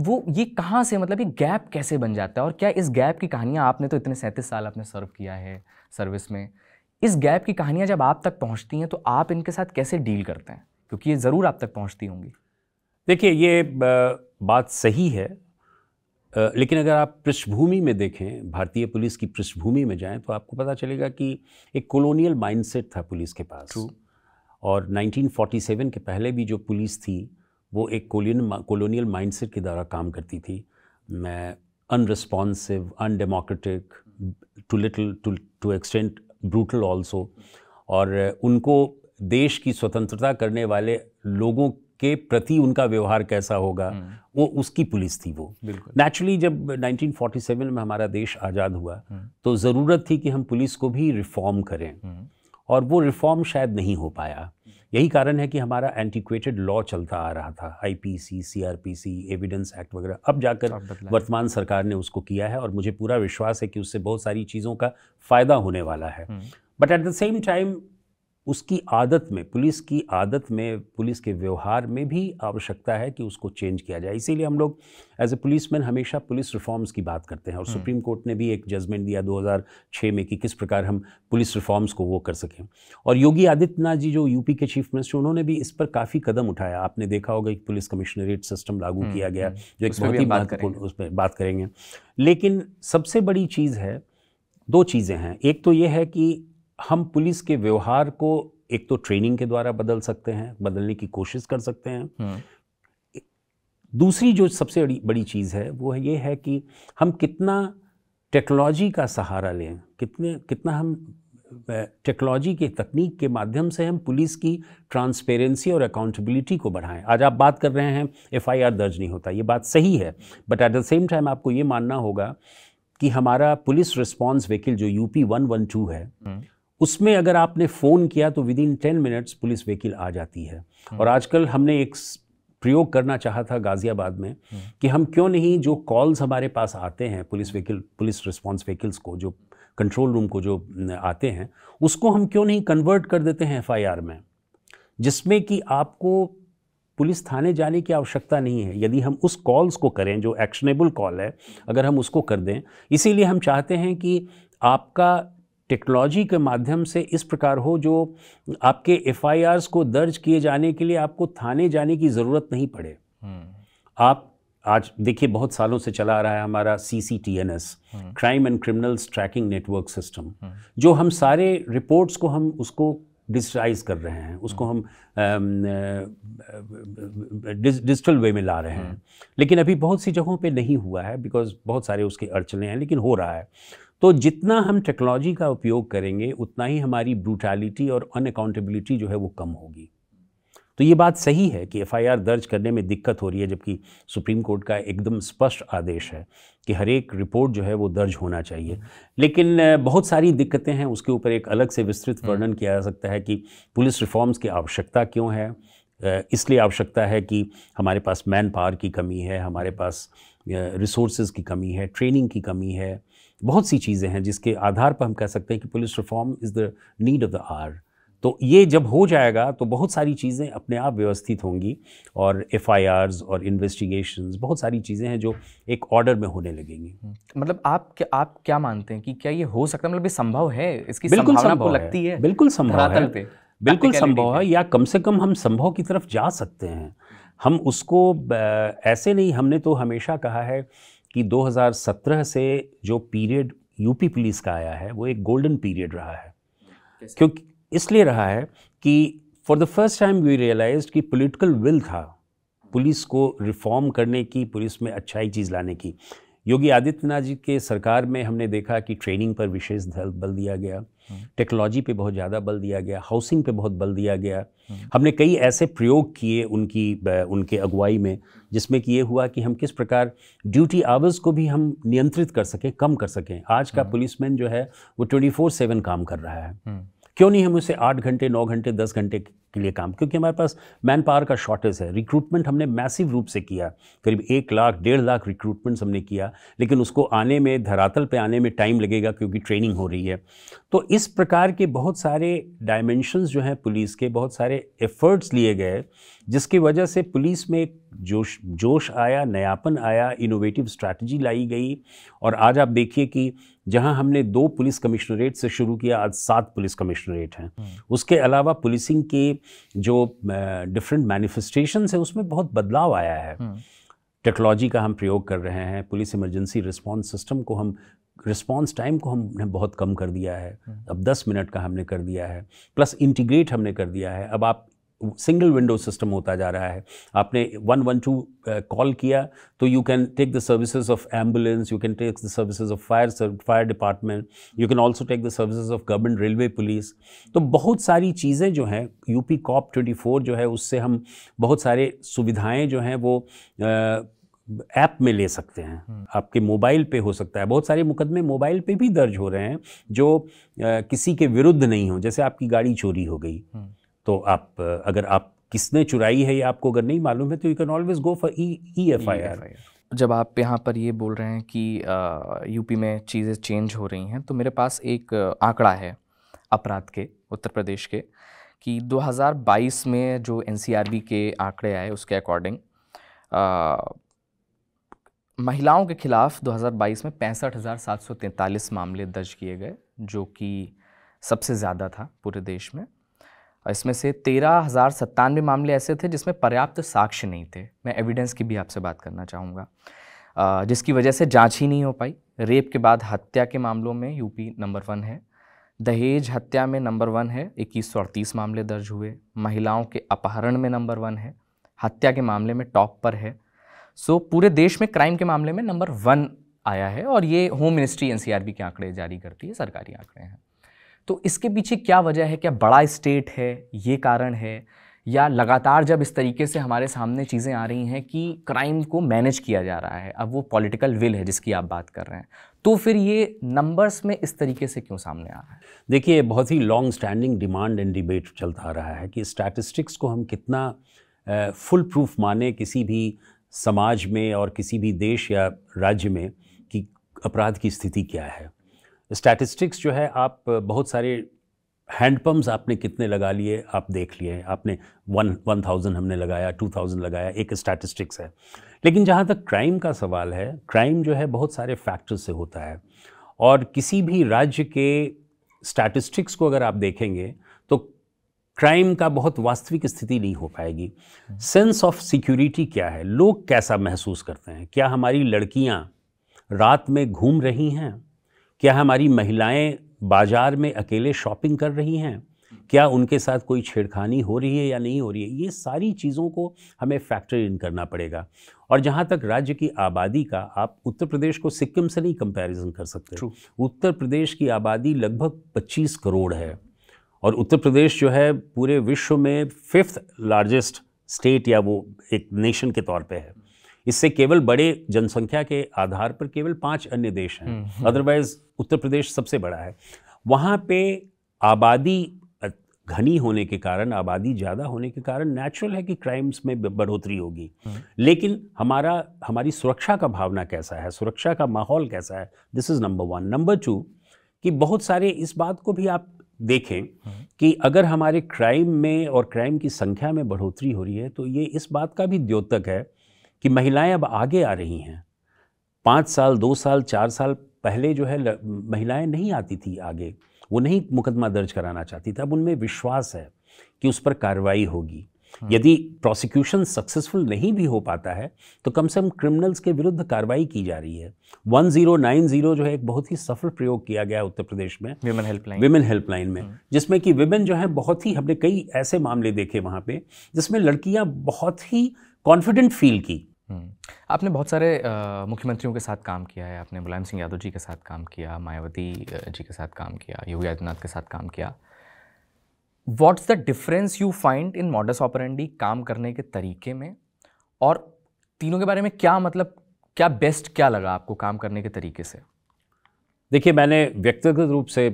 वो ये कहाँ से मतलब ये गैप कैसे बन जाता है और क्या इस गैप की कहानियाँ आपने तो इतने सैंतीस साल आपने सर्व किया है सर्विस में इस गैप की कहानियाँ जब आप तक पहुँचती हैं तो आप इनके साथ कैसे डील करते हैं क्योंकि ये ज़रूर आप तक पहुँचती होंगी देखिए ये बात सही है लेकिन अगर आप पृष्ठभूमि में देखें भारतीय पुलिस की पृष्ठभूमि में जाएं तो आपको पता चलेगा कि एक कॉलोनियल माइंडसेट था पुलिस के पास True. और 1947 के पहले भी जो पुलिस थी वो एक कॉलोनियल माइंडसेट के द्वारा काम करती थी मैं unresponsive undemocratic to little to to extent brutal also और उनको देश की स्वतंत्रता करने वाले लोगों के प्रति उनका व्यवहार कैसा होगा हम्म। वो उसकी पुलिस थी वो नेचुरली जब 1947 में हमारा देश आज़ाद हुआ हम्म। तो ज़रूरत थी कि हम पुलिस को भी रिफॉर्म करें हम्म। और वो रिफॉर्म शायद नहीं हो पाया यही कारण है कि हमारा एंटीक्वेटेड लॉ चलता आ रहा था आईपीसी सीआरपीसी एविडेंस एक्ट वगैरह अब जाकर वर्तमान सरकार ने उसको किया है और मुझे पूरा विश्वास है कि उससे बहुत सारी चीज़ों का फ़ायदा होने वाला है but at the same time उसकी आदत में पुलिस की आदत में पुलिस के व्यवहार में भी आवश्यकता है कि उसको चेंज किया जाए इसीलिए हम लोग एज ए पुलिस मैन हमेशा पुलिस रिफॉर्म्स की बात करते हैं और हम्म। सुप्रीम कोर्ट ने भी एक जजमेंट दिया 2006 में कि किस प्रकार हम पुलिस रिफॉर्म्स को वो कर सकें और योगी आदित्यनाथ जी जो यूपी के चीफ मिनिस्टर उन्होंने भी इस पर काफ़ी कदम उठाया आपने देखा होगा कि पुलिस कमिश्नरेट सिस्टम लागू हम्म, किया गया हम्म, जो एक बहुत ही महत्वपूर्ण उस पर बात करेंगे लेकिन सबसे बड़ी चीज़ है दो चीज़ें हैं एक तो ये है कि हम पुलिस के व्यवहार को एक तो ट्रेनिंग के द्वारा बदल सकते हैं बदलने की कोशिश कर सकते हैं हम्म। दूसरी जो सबसे बड़ी चीज़ है वो ये है कि हम कितना टेक्नोलॉजी का सहारा लें कितने कितना हम टेक्नोलॉजी के तकनीक के माध्यम से हम पुलिस की ट्रांसपेरेंसी और अकाउंटेबिलिटी को बढ़ाएं आज आप बात कर रहे हैं एफआईआर दर्ज नहीं होता ये बात सही है but at the same time आपको ये मानना होगा कि हमारा पुलिस रिस्पॉन्स व्हीकिल जो यूपी वन वन टू है हम्म। उसमें अगर आपने फ़ोन किया तो within ten minutes police vehicle आ जाती है हम्म। और आजकल हमने एक प्रयोग करना चाहा था गाज़ियाबाद में हम्म। कि हम क्यों नहीं जो कॉल्स हमारे पास आते हैं police vehicle police response vehicles को जो कंट्रोल रूम को जो आते हैं उसको हम क्यों नहीं कन्वर्ट कर देते हैं एफआईआर में जिसमें कि आपको पुलिस थाने जाने की आवश्यकता नहीं है यदि हम उस कॉल्स को करें जो एक्शनेबल कॉल है अगर हम उसको कर दें इसीलिए हम चाहते हैं कि आपका टेक्नोलॉजी के माध्यम से इस प्रकार हो जो आपके एफ को दर्ज किए जाने के लिए आपको थाने जाने की ज़रूरत नहीं पड़े हम्म। आप आज देखिए बहुत सालों से चला आ रहा है हमारा C C T N S crime and criminals tracking network system जो हम सारे रिपोर्ट्स को हम उसको डिजिटाइज कर रहे हैं उसको हम्म। हम डिजिटल वे में ला रहे हैं हम्म। लेकिन अभी बहुत सी जगहों पे नहीं हुआ है बिकॉज बहुत सारे उसके अड़चने हैं लेकिन हो रहा है तो जितना हम टेक्नोलॉजी का उपयोग करेंगे उतना ही हमारी ब्रूटैलिटी और अनअकाउंटेबिलिटी जो है वो कम होगी तो ये बात सही है कि एफआईआर दर्ज करने में दिक्कत हो रही है जबकि सुप्रीम कोर्ट का एकदम स्पष्ट आदेश है कि हर एक रिपोर्ट जो है वो दर्ज होना चाहिए लेकिन बहुत सारी दिक्कतें हैं उसके ऊपर एक अलग से विस्तृत हम्म। वर्णन किया जा सकता है कि पुलिस रिफॉर्म्स की आवश्यकता क्यों है इसलिए आवश्यकता है कि हमारे पास मैन पावर की कमी है हमारे पास रिसोर्सेज की कमी है ट्रेनिंग की कमी है बहुत सी चीज़ें हैं जिसके आधार पर हम कह सकते हैं कि police reform is the need of the hour तो ये जब हो जाएगा तो बहुत सारी चीज़ें अपने आप व्यवस्थित होंगी और एफ और इन्वेस्टिगेशन बहुत सारी चीज़ें हैं जो एक ऑर्डर में होने लगेंगी हम्म। मतलब आप क्या आप क्या मानते हैं कि क्या ये हो सकता है मतलब ये संभव है इसकी बिल्कुल संभव लगती है बिल्कुल संभव है बिल्कुल संभव है या कम से कम हम संभव की तरफ जा सकते हैं हम उसको ऐसे नहीं हमने तो हमेशा कहा है कि 2017 से जो पीरियड यूपी पुलिस का आया है वो एक गोल्डन पीरियड रहा है क्योंकि इसलिए रहा है कि for the first time we realise कि पॉलिटिकल विल था पुलिस को रिफॉर्म करने की पुलिस में अच्छाई चीज़ लाने की योगी आदित्यनाथ जी के सरकार में हमने देखा कि ट्रेनिंग पर विशेष बल दिया गया टेक्नोलॉजी हम्म। पे बहुत ज़्यादा बल दिया गया हाउसिंग पे बहुत बल दिया गया हम्म। हमने कई ऐसे प्रयोग किए उनकी उनके अगुवाई में जिसमें कि ये हुआ कि हम किस प्रकार ड्यूटी आवर्स को भी हम नियंत्रित कर सकें कम कर सकें आज का हम्म। पुलिसमैन जो है वो ट्वेंटी फोर सेवन काम कर रहा है हम्म। क्यों नहीं हम उसे आठ घंटे नौ घंटे दस घंटे के लिए काम क्योंकि हमारे पास मैन पावर का शॉर्टेज है रिक्रूटमेंट हमने मैसिव रूप से किया करीब एक लाख डेढ़ लाख रिक्रूटमेंट्स हमने किया लेकिन उसको आने में धरातल पे आने में टाइम लगेगा क्योंकि ट्रेनिंग हो रही है तो इस प्रकार के बहुत सारे डायमेंशंस जो हैं पुलिस के बहुत सारे एफर्ट्स लिए गए जिसकी वजह से पुलिस में एक जोश जोश आया नयापन आया इनोवेटिव स्ट्रैटी लाई गई और आज आप देखिए कि जहां हमने दो पुलिस कमिश्नरेट से शुरू किया आज सात पुलिस कमिश्नरेट हैं हम्म। उसके अलावा पुलिसिंग के जो डिफरेंट मैनिफेस्टेशन है उसमें बहुत बदलाव आया है हम्म। टेक्नोलॉजी का हम प्रयोग कर रहे हैं पुलिस इमरजेंसी रिस्पॉन्स सिस्टम को हम रिस्पॉन्स टाइम को हमने बहुत कम कर दिया है हम्म। अब 10 मिनट का हमने कर दिया है प्लस इंटीग्रेट हमने कर दिया है अब आप सिंगल विंडो सिस्टम होता जा रहा है आपने वन वन टू कॉल किया तो you can take the services of ambulance you can take the services of fire fire department you can also take the services of government railway police तो बहुत सारी चीज़ें जो हैं यूपी कॉप ट्वेंटी फोर जो है उससे हम बहुत सारे सुविधाएँ जो हैं वो uh, ऐप में ले सकते हैं हम्म। आपके मोबाइल पे हो सकता है बहुत सारे मुकदमे मोबाइल पे भी दर्ज हो रहे हैं जो uh, किसी के विरुद्ध नहीं हो जैसे आपकी गाड़ी चोरी हो गई हम्म। तो आप अगर आप किसने चुराई है या आपको अगर नहीं मालूम है तो you can always go for E E F I R जब आप यहाँ पर ये बोल रहे हैं कि यूपी में चीज़ें चेंज हो रही हैं तो मेरे पास एक आंकड़ा है अपराध के उत्तर प्रदेश के कि 2022 में जो एन के आंकड़े आए उसके अकॉर्डिंग महिलाओं के खिलाफ 2022 में पैंसठ मामले दर्ज किए गए जो कि सबसे ज़्यादा था पूरे देश में इसमें से तेरह हज़ार सत्तानवे मामले ऐसे थे जिसमें पर्याप्त साक्ष्य नहीं थे मैं एविडेंस की भी आपसे बात करना चाहूँगा जिसकी वजह से जांच ही नहीं हो पाई रेप के बाद हत्या के मामलों में यूपी नंबर वन है दहेज हत्या में नंबर वन है इक्कीस मामले दर्ज हुए महिलाओं के अपहरण में नंबर वन है हत्या के मामले में टॉप पर है सो पूरे देश में क्राइम के मामले में नंबर वन आया है और ये होम मिनिस्ट्री एनसीआरबी के आंकड़े जारी करती है सरकारी आंकड़े हैं तो इसके पीछे क्या वजह है क्या बड़ा स्टेट है ये कारण है या लगातार जब इस तरीके से हमारे सामने चीज़ें आ रही हैं कि क्राइम को मैनेज किया जा रहा है अब वो पॉलिटिकल विल है जिसकी आप बात कर रहे हैं तो फिर ये नंबर्स में इस तरीके से क्यों सामने आ रहा है देखिए बहुत ही long standing demand and debate चलता आ रहा है कि स्टैटिस्टिक्स को हम कितना फुल प्रूफ माने किसी भी समाज में और किसी भी देश या राज्य में कि अपराध की स्थिति क्या है स्टैटिस्टिक्स जो है आप बहुत सारे हैंडपम्प्स आपने कितने लगा लिए आप देख लिए आपने वन वन थाउजेंड हमने लगाया टू थाउजेंड लगाया एक स्टैटिस्टिक्स है लेकिन जहाँ तक क्राइम का सवाल है क्राइम जो है बहुत सारे फैक्टर से होता है और किसी भी राज्य के स्टैटिस्टिक्स को अगर आप देखेंगे तो क्राइम का बहुत वास्तविक स्थिति नहीं हो पाएगी सेंस ऑफ सिक्योरिटी क्या है लोग कैसा महसूस करते हैं क्या हमारी लड़कियां रात में घूम रही हैं क्या हमारी महिलाएं बाजार में अकेले शॉपिंग कर रही हैं क्या उनके साथ कोई छेड़खानी हो रही है या नहीं हो रही है ये सारी चीज़ों को हमें फैक्टर इन करना पड़ेगा और जहाँ तक राज्य की आबादी का आप उत्तर प्रदेश को सिक्किम से नहीं कंपैरिजन कर सकते True. उत्तर प्रदेश की आबादी लगभग 25 करोड़ है और उत्तर प्रदेश जो है पूरे विश्व में फिफ्थ लार्जेस्ट स्टेट या वो एक नेशन के तौर पर है इससे केवल बड़े जनसंख्या के आधार पर केवल पांच अन्य देश हैं अदरवाइज हम्म, हम्म। उत्तर प्रदेश सबसे बड़ा है वहाँ पे आबादी घनी होने के कारण आबादी ज़्यादा होने के कारण नेचुरल है कि क्राइम्स में बढ़ोतरी होगी हम्म। लेकिन हमारा हमारी सुरक्षा का भावना कैसा है सुरक्षा का माहौल कैसा है this is number one number two कि बहुत सारे इस बात को भी आप देखें कि अगर हमारे क्राइम में और क्राइम की संख्या में बढ़ोतरी हो रही है तो ये इस बात का भी द्योतक है कि महिलाएं अब आगे आ रही हैं पाँच साल दो साल चार साल पहले जो है महिलाएं नहीं आती थी आगे वो नहीं मुकदमा दर्ज कराना चाहती थी अब उनमें विश्वास है कि उस पर कार्रवाई होगी हम्म। यदि प्रोसिक्यूशन सक्सेसफुल नहीं भी हो पाता है तो कम से कम क्रिमिनल्स के विरुद्ध कार्रवाई की जा रही है 1090 जो है एक बहुत ही सफल प्रयोग किया गया उत्तर प्रदेश में विमेन हेल्पलाइन विमेन हेल्पलाइन में हम्म। जिसमें कि विमेन जो है बहुत ही हमने कई ऐसे मामले देखे वहाँ पे जिसमें लड़कियाँ बहुत ही कॉन्फिडेंट फील की हम्म। आपने बहुत सारे मुख्यमंत्रियों के साथ काम किया है आपने मुलायम सिंह यादव जी के साथ काम किया मायावती जी के साथ काम किया योगी आदित्यनाथ के साथ काम किया what's the difference you find in modus operandi काम करने के तरीके में और तीनों के बारे में क्या मतलब क्या बेस्ट क्या लगा आपको काम करने के तरीके से देखिए मैंने व्यक्तिगत रूप से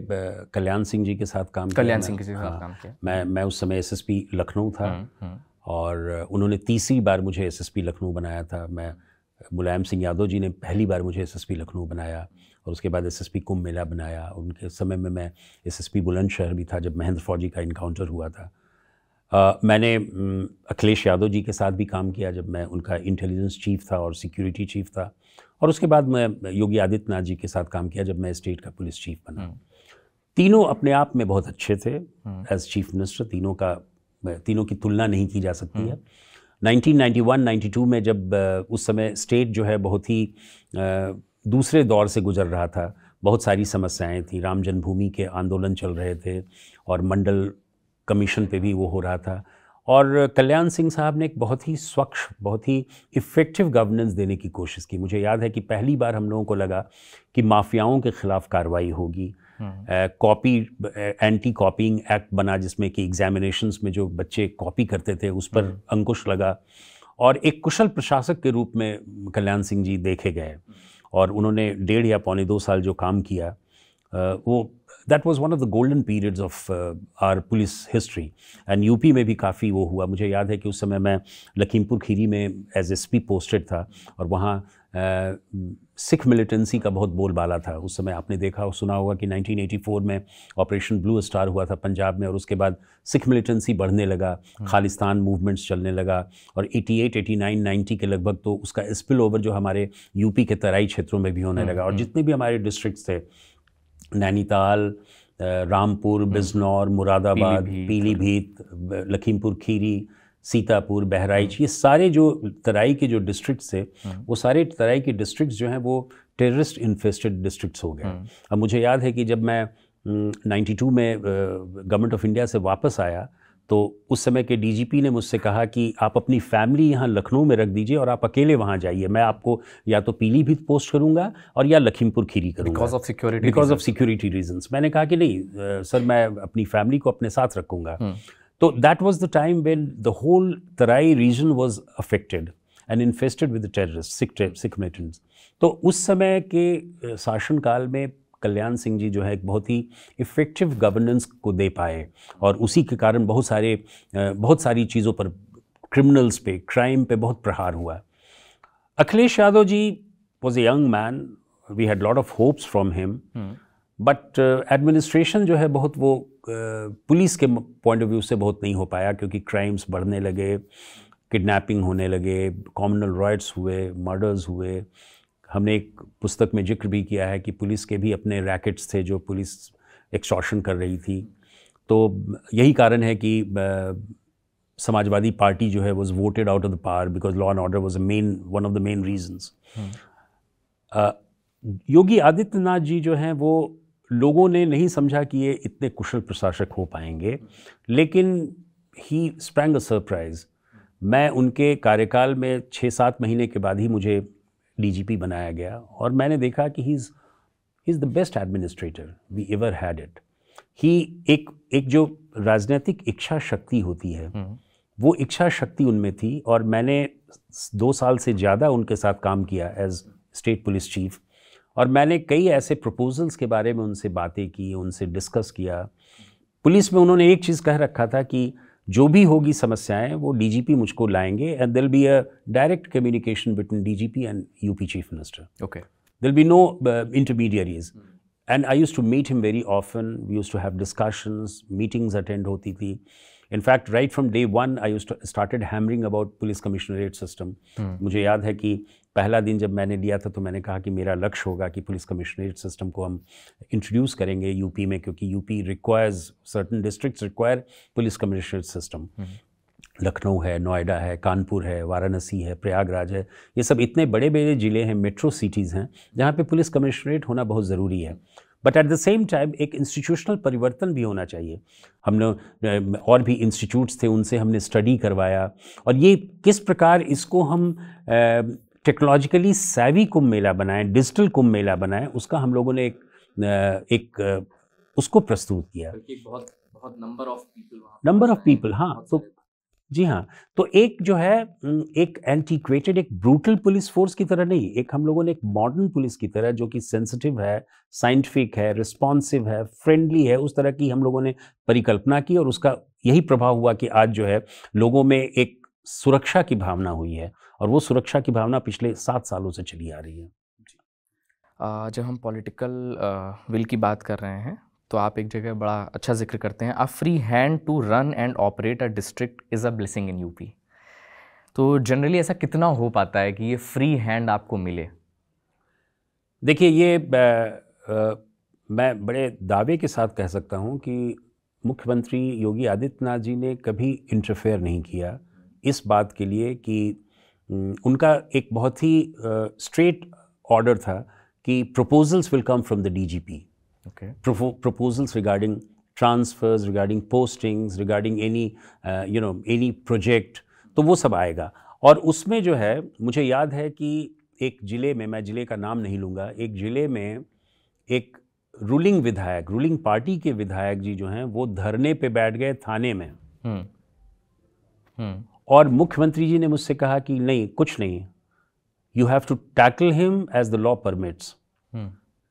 कल्याण सिंह जी के साथ काम कल्याण सिंह जी के साथ काम किया हाँ। मैं मैं उस समय एसएसपी लखनऊ था हम्म, हम्म। और उन्होंने तीसरी बार मुझे एसएसपी लखनऊ बनाया था मैं मुलायम सिंह यादव जी ने पहली बार मुझे एसएसपी लखनऊ बनाया और उसके बाद एसएसपी कुंभ मेला बनाया उनके समय में मैं एसएसपी बुलंदशहर भी था जब महेंद्र फौजी का इनकाउंटर हुआ था आ, मैंने अखिलेश यादव जी के साथ भी काम किया जब मैं उनका इंटेलिजेंस चीफ था और सिक्योरिटी चीफ था और उसके बाद मैं योगी आदित्यनाथ जी के साथ काम किया जब मैं स्टेट का पुलिस चीफ बना हम्म। तीनों अपने आप में बहुत अच्छे थे एज चीफ मिनिस्टर तीनों का तीनों की तुलना नहीं की जा सकती है 1991-92 हम्म। में जब उस समय स्टेट जो है बहुत ही दूसरे दौर से गुजर रहा था बहुत सारी समस्याएं थी राम जन्मभूमि के आंदोलन चल रहे थे और मंडल कमीशन पे भी वो हो रहा था और कल्याण सिंह साहब ने एक बहुत ही स्वच्छ बहुत ही इफ़ेक्टिव गवर्नेंस देने की कोशिश की मुझे याद है कि पहली बार हम लोगों को लगा कि माफियाओं के ख़िलाफ़ कार्रवाई होगी कॉपी एंटी कॉपिंग एक्ट बना जिसमें कि एग्जामिनेशंस में जो बच्चे कॉपी करते थे उस पर हम्म। अंकुश लगा और एक कुशल प्रशासक के रूप में कल्याण सिंह जी देखे गए और उन्होंने डेढ़ या पौने दो साल जो काम किया वो that was one of the golden periods of our police history and UP में भी काफ़ी वो हुआ मुझे याद है कि उस समय मैं लखीमपुर खीरी में एज एस पी पोस्टेड था और वहाँ सिख मिलिटेंसी का बहुत बोलबाला था उस समय आपने देखा और सुना होगा कि 1984 में ऑपरेशन ब्लू स्टार हुआ था पंजाब में और उसके बाद सिख मिलिटेंसी बढ़ने लगा हाँ। खालिस्तान मूवमेंट्स चलने लगा और 88, 89, 90 के लगभग तो उसका स्पिल ओवर जो हमारे यूपी के तराई क्षेत्रों में भी होने हाँ, लगा और हाँ। जितने भी हमारे डिस्ट्रिक्ट थे नैनीताल रामपुर बिजनौर मुरादाबाद पीलीभीत लखीमपुर खीरी सीतापुर बहराइच ये सारे जो तराई के जो डिस्ट्रिक्ट्स थे हम्म। वो सारे तराई के डिस्ट्रिक्ट्स जो हैं वो टेररिस्ट इन्फेस्टेड डिस्ट्रिक्ट्स हो गए हम्म। अब मुझे याद है कि जब मैं 92 में गवर्नमेंट ऑफ इंडिया से वापस आया तो उस समय के डीजीपी ने मुझसे कहा कि आप अपनी फैमिली यहाँ लखनऊ में रख दीजिए और आप अकेले वहाँ जाइए मैं आपको या तो पीलीभीत पोस्ट करूँगा और या लखीमपुर खीरी करूँगा because of security because of security reasons मैंने कहा कि नहीं सर मैं अपनी फैमिली को अपने साथ रखूँगा हम्म। तो that was the time when the whole Terai region was affected and infested with the Sikh Sikh, तो उस समय के शासनकाल में कल्याण सिंह जी जो है एक बहुत ही इफ़ेक्टिव गवर्नेंस को दे पाए और उसी के कारण बहुत सारे बहुत सारी चीज़ों पर क्रिमिनल्स पे क्राइम पे बहुत प्रहार हुआ Akhilesh Yadav ji was a young man we had lot of hopes from him but administration जो है बहुत वो पुलिस के पॉइंट ऑफ व्यू से बहुत नहीं हो पाया क्योंकि क्राइम्स बढ़ने लगे किडनैपिंग होने लगे कॉमनल रॉयट्स हुए मर्डर्स हुए हमने एक पुस्तक में जिक्र भी किया है कि पुलिस के भी अपने रैकेट्स थे जो पुलिस एक्सटॉर्शन कर रही थी तो यही कारण है कि समाजवादी पार्टी जो है was voted out of the power because law and order was a main one of the main reasons Yogi Adityanath ji जो हैं वो लोगों ने नहीं समझा कि ये इतने कुशल प्रशासक हो पाएंगे लेकिन ही स्प्रैंग अ सरप्राइज़ मैं उनके कार्यकाल में छः सात महीने के बाद ही मुझे डीजीपी बनाया गया और मैंने देखा कि he is he is the best administrator we ever had it ही एक एक जो राजनीतिक इच्छा शक्ति होती है हम्म। वो इच्छा शक्ति उनमें थी और मैंने दो साल से ज़्यादा उनके साथ काम किया एज स्टेट पुलिस चीफ और मैंने कई ऐसे प्रपोजल्स के बारे में उनसे बातें की उनसे डिस्कस किया पुलिस में उन्होंने एक चीज़ कह रखा था कि जो भी होगी समस्याएं वो डीजीपी मुझको लाएंगे and there'll be a direct communication between DGP and UP chief minister okay there'll be no intermediaries and I use to meet him very often we use to have discussions meetings attend होती थी In right right day one I I started hammering about police commissionerate system मुझे याद है कि पहला दिन जब मैंने लिया था तो मैंने कहा कि मेरा लक्ष्य होगा कि पुलिस कमिश्नरेट सिस्टम को हम इंट्रोड्यूस करेंगे यूपी में क्योंकि UP requires certain district require police commissionerate system Lucknow है नोएडा है कानपुर है वाराणसी है प्रयागराज है ये सब इतने बड़े बड़े ज़िले हैं मेट्रो सिटीज़ हैं जहाँ पे पुलिस कमिश्नरेट होना बहुत ज़रूरी है but at the same time एक इंस्टीट्यूशनल परिवर्तन भी होना चाहिए हमने और भी इंस्टीट्यूट्स थे उनसे हमने स्टडी करवाया और ये किस प्रकार इसको हम टेक्नोलॉजिकली सैवी कुंभ मेला बनाएं डिजिटल कुंभ मेला बनाएं उसका हम लोगों ने एक एक उसको प्रस्तुत किया नंबर ऑफ पीपल हाँ तो जी हाँ तो एक जो है एक एंटीक्वेटेड एक ब्रूटल पुलिस फोर्स की तरह नहीं एक हम लोगों ने एक मॉडर्न पुलिस की तरह जो कि सेंसिटिव है साइंटिफिक है रिस्पॉन्सिव है फ्रेंडली है उस तरह की हम लोगों ने परिकल्पना की और उसका यही प्रभाव हुआ कि आज जो है लोगों में एक सुरक्षा की भावना हुई है और वो सुरक्षा की भावना पिछले सात सालों से चली आ रही है जब हम पॉलिटिकल विल की बात कर रहे हैं तो आप एक जगह बड़ा अच्छा जिक्र करते हैं a free hand to run and operate a district is a blessing in UP तो जनरली ऐसा कितना हो पाता है कि ये फ्री हैंड आपको मिले देखिए ये आ, आ, मैं बड़े दावे के साथ कह सकता हूँ कि मुख्यमंत्री योगी आदित्यनाथ जी ने कभी इंटरफेयर नहीं किया इस बात के लिए कि उनका एक बहुत ही स्ट्रेट ऑर्डर था कि proposals will come from the DGP okay. propo proposals regarding transfers regarding postings regarding any you know any project तो वो सब आएगा और उसमें जो है मुझे याद है कि एक ज़िले में मैं ज़िले का नाम नहीं लूँगा एक ज़िले में एक रूलिंग विधायक रूलिंग पार्टी के विधायक जी जो हैं वो धरने पे बैठ गए थाने में हम्म। हम्म। और मुख्यमंत्री जी ने मुझसे कहा कि नहीं कुछ नहीं you have to tackle him as the law permits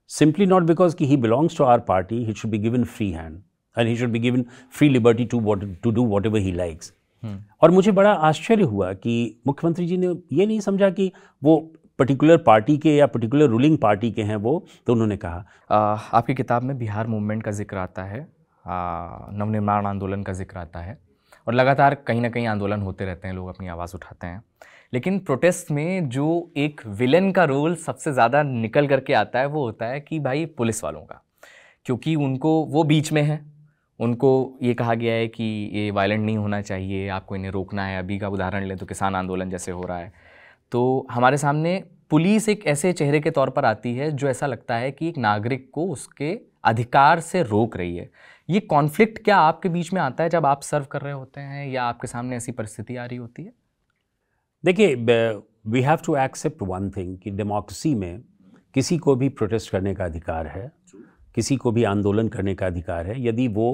simply not because he belongs to our party, he should be given free hand and he should be given free liberty to what to do whatever he likes. Hmm. और मुझे बड़ा आश्चर्य हुआ कि मुख्यमंत्री जी ने ये नहीं समझा कि वो पर्टिकुलर पार्टी के या पर्टिकुलर रूलिंग पार्टी के हैं वो तो उन्होंने कहा आ, आपकी किताब में बिहार मूवमेंट का जिक्र आता है नवनिर्माण आंदोलन का जिक्र आता है और लगातार कहीं ना कहीं आंदोलन होते रहते हैं लोग अपनी आवाज़ उठाते हैं लेकिन प्रोटेस्ट में जो एक विलन का रोल सबसे ज़्यादा निकल करके आता है वो होता है कि भाई पुलिस वालों का क्योंकि उनको वो बीच में है उनको ये कहा गया है कि ये वायलेंट नहीं होना चाहिए आपको इन्हें रोकना है अभी का उदाहरण लें तो किसान आंदोलन जैसे हो रहा है तो हमारे सामने पुलिस एक ऐसे चेहरे के तौर पर आती है जो ऐसा लगता है कि एक नागरिक को उसके अधिकार से रोक रही है ये कॉन्फ्लिक्ट क्या आपके बीच में आता है जब आप सर्व कर रहे होते हैं या आपके सामने ऐसी परिस्थिति आ रही होती है देखिए we have to accept one thing कि डेमोक्रेसी में किसी को भी प्रोटेस्ट करने का अधिकार है किसी को भी आंदोलन करने का अधिकार है यदि वो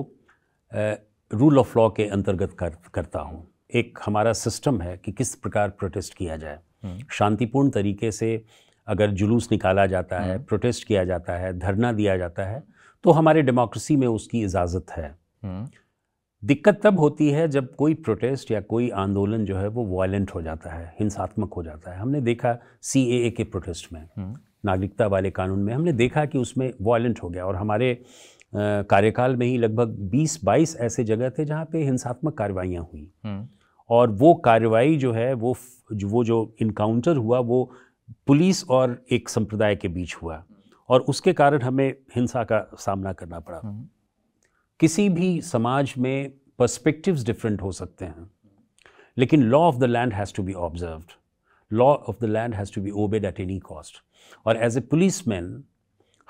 रूल ऑफ लॉ के अंतर्गत कर करता हूँ एक हमारा सिस्टम है कि किस प्रकार प्रोटेस्ट किया जाए hmm. शांतिपूर्ण तरीके से अगर जुलूस निकाला जाता है प्रोटेस्ट hmm. किया जाता है धरना दिया जाता है तो हमारे डेमोक्रेसी में उसकी इजाज़त है hmm. दिक्कत तब होती है जब कोई प्रोटेस्ट या कोई आंदोलन जो है वो वायलेंट हो जाता है हिंसात्मक हो जाता है हमने देखा सी के प्रोटेस्ट में हम्म। नागरिकता वाले कानून में हमने देखा कि उसमें वायलेंट हो गया और हमारे कार्यकाल में ही लगभग 20-22 ऐसे जगह थे जहाँ पे हिंसात्मक कार्रवाइयाँ हुई हम्म। और वो कार्रवाई जो है वो वो जो इनकाउंटर हुआ वो पुलिस और एक संप्रदाय के बीच हुआ और उसके कारण हमें हिंसा का सामना करना पड़ा हम्म। किसी भी समाज में पर्सपेक्टिव्स डिफरेंट हो सकते हैं लेकिन law of the land has to be observed law of the land has to be obeyed at any cost और एज ए पुलिस मैन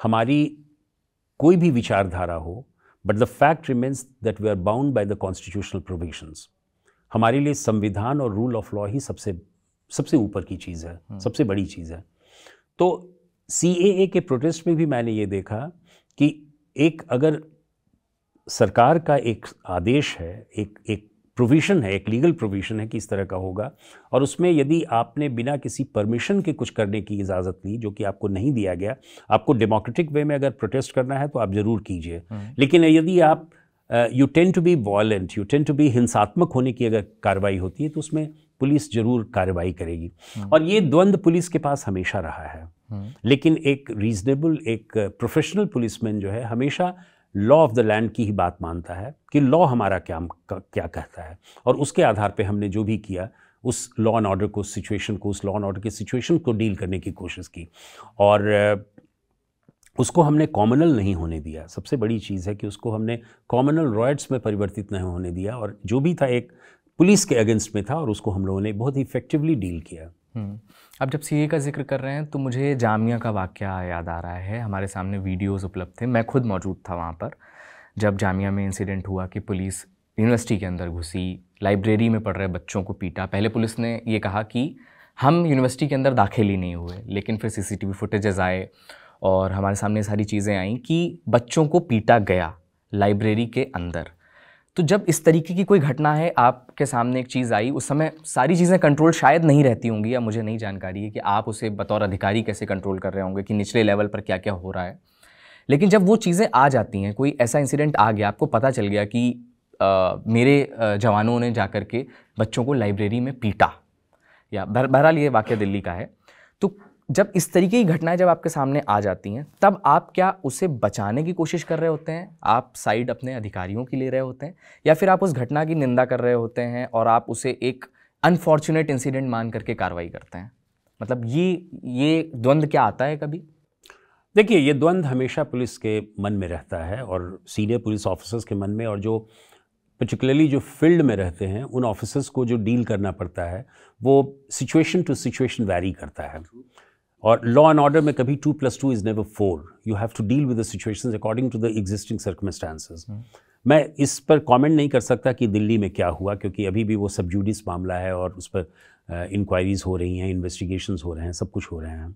हमारी कोई भी विचारधारा हो but the fact remains that we are bound by the constitutional provisions हमारे लिए संविधान और रूल ऑफ लॉ ही सबसे सबसे ऊपर की चीज़ है हम्म। सबसे बड़ी चीज़ है तो सी के प्रोटेस्ट में भी मैंने ये देखा कि एक अगर सरकार का एक आदेश है एक एक प्रोविज़न है एक लीगल प्रोविज़न है कि इस तरह का होगा और उसमें यदि आपने बिना किसी परमिशन के कुछ करने की इजाज़त ली जो कि आपको नहीं दिया गया आपको डेमोक्रेटिक वे में अगर प्रोटेस्ट करना है तो आप ज़रूर कीजिए हम्म। लेकिन यदि आप you tend to be violent you tend to be हिंसात्मक होने की अगर कार्रवाई होती है तो उसमें पुलिस जरूर कार्रवाई करेगी हम्म। और ये द्वंद्व पुलिस के पास हमेशा रहा है हम्म। लेकिन एक रीजनेबल एक प्रोफेशनल पुलिसमैन जो है हमेशा लॉ ऑफ द लैंड की ही बात मानता है कि लॉ हमारा क्या क्या कहता है और उसके आधार पे हमने जो भी किया उस लॉ एंड ऑर्डर को सिचुएशन को उस लॉ एंड ऑर्डर के सिचुएशन को डील करने की कोशिश की और उसको हमने कॉमनल नहीं होने दिया सबसे बड़ी चीज़ है कि उसको हमने कॉमनल रॉयट्स में परिवर्तित नहीं होने दिया और जो भी था एक पुलिस के अगेंस्ट में था और उसको हम लोगों ने बहुत इफेक्टिवली डील किया आप हम्म। जब सीए का जिक्र कर रहे हैं तो मुझे जामिया का वाक़ याद आ रहा है हमारे सामने वीडियोस उपलब्ध थे मैं खुद मौजूद था वहाँ पर जब जामिया में इंसिडेंट हुआ कि पुलिस यूनिवर्सिटी के अंदर घुसी लाइब्रेरी में पढ़ रहे बच्चों को पीटा पहले पुलिस ने ये कहा कि हम यूनिवर्सिटी के अंदर दाखिल ही नहीं हुए लेकिन फिर सीसीटीवी फुटेजेस आए और हमारे सामने सारी चीज़ें आई कि बच्चों को पीटा गया लाइब्रेरी के अंदर तो जब इस तरीके की कोई घटना है आपके सामने एक चीज़ आई उस समय सारी चीज़ें कंट्रोल शायद नहीं रहती होंगी या मुझे नहीं जानकारी है कि आप उसे बतौर अधिकारी कैसे कंट्रोल कर रहे होंगे कि निचले लेवल पर क्या क्या हो रहा है लेकिन जब वो चीज़ें आ जाती हैं कोई ऐसा इंसिडेंट आ गया आपको पता चल गया कि आ, मेरे जवानों ने जा के बच्चों को लाइब्रेरी में पीटा या बहरहाल ये वाक्य दिल्ली का है जब इस तरीके की घटनाएं जब आपके सामने आ जाती हैं तब आप क्या उसे बचाने की कोशिश कर रहे होते हैं आप साइड अपने अधिकारियों की ले रहे होते हैं या फिर आप उस घटना की निंदा कर रहे होते हैं और आप उसे एक अनफॉर्चुनेट इंसिडेंट मान करके कार्रवाई करते हैं मतलब ये ये द्वंद्व क्या आता है कभी देखिए ये द्वंद्व हमेशा पुलिस के मन में रहता है और सीनियर पुलिस ऑफिसर्स के मन में और जो पर्टिकुलरली जो फील्ड में रहते हैं उन ऑफिसर्स को जो डील करना पड़ता है वो सिचुएशन टू सिचुएशन वैरी करता है और लॉ एंड ऑर्डर में कभी two plus two is never four you have to deal with the situation according to the existing circumstances मैं इस पर कमेंट नहीं कर सकता कि दिल्ली में क्या हुआ क्योंकि अभी भी वो सब जूडिस मामला है और उस पर इंक्वायरीज़ हो रही हैं इन्वेस्टिगेशंस हो रहे हैं सब कुछ हो रहे हैं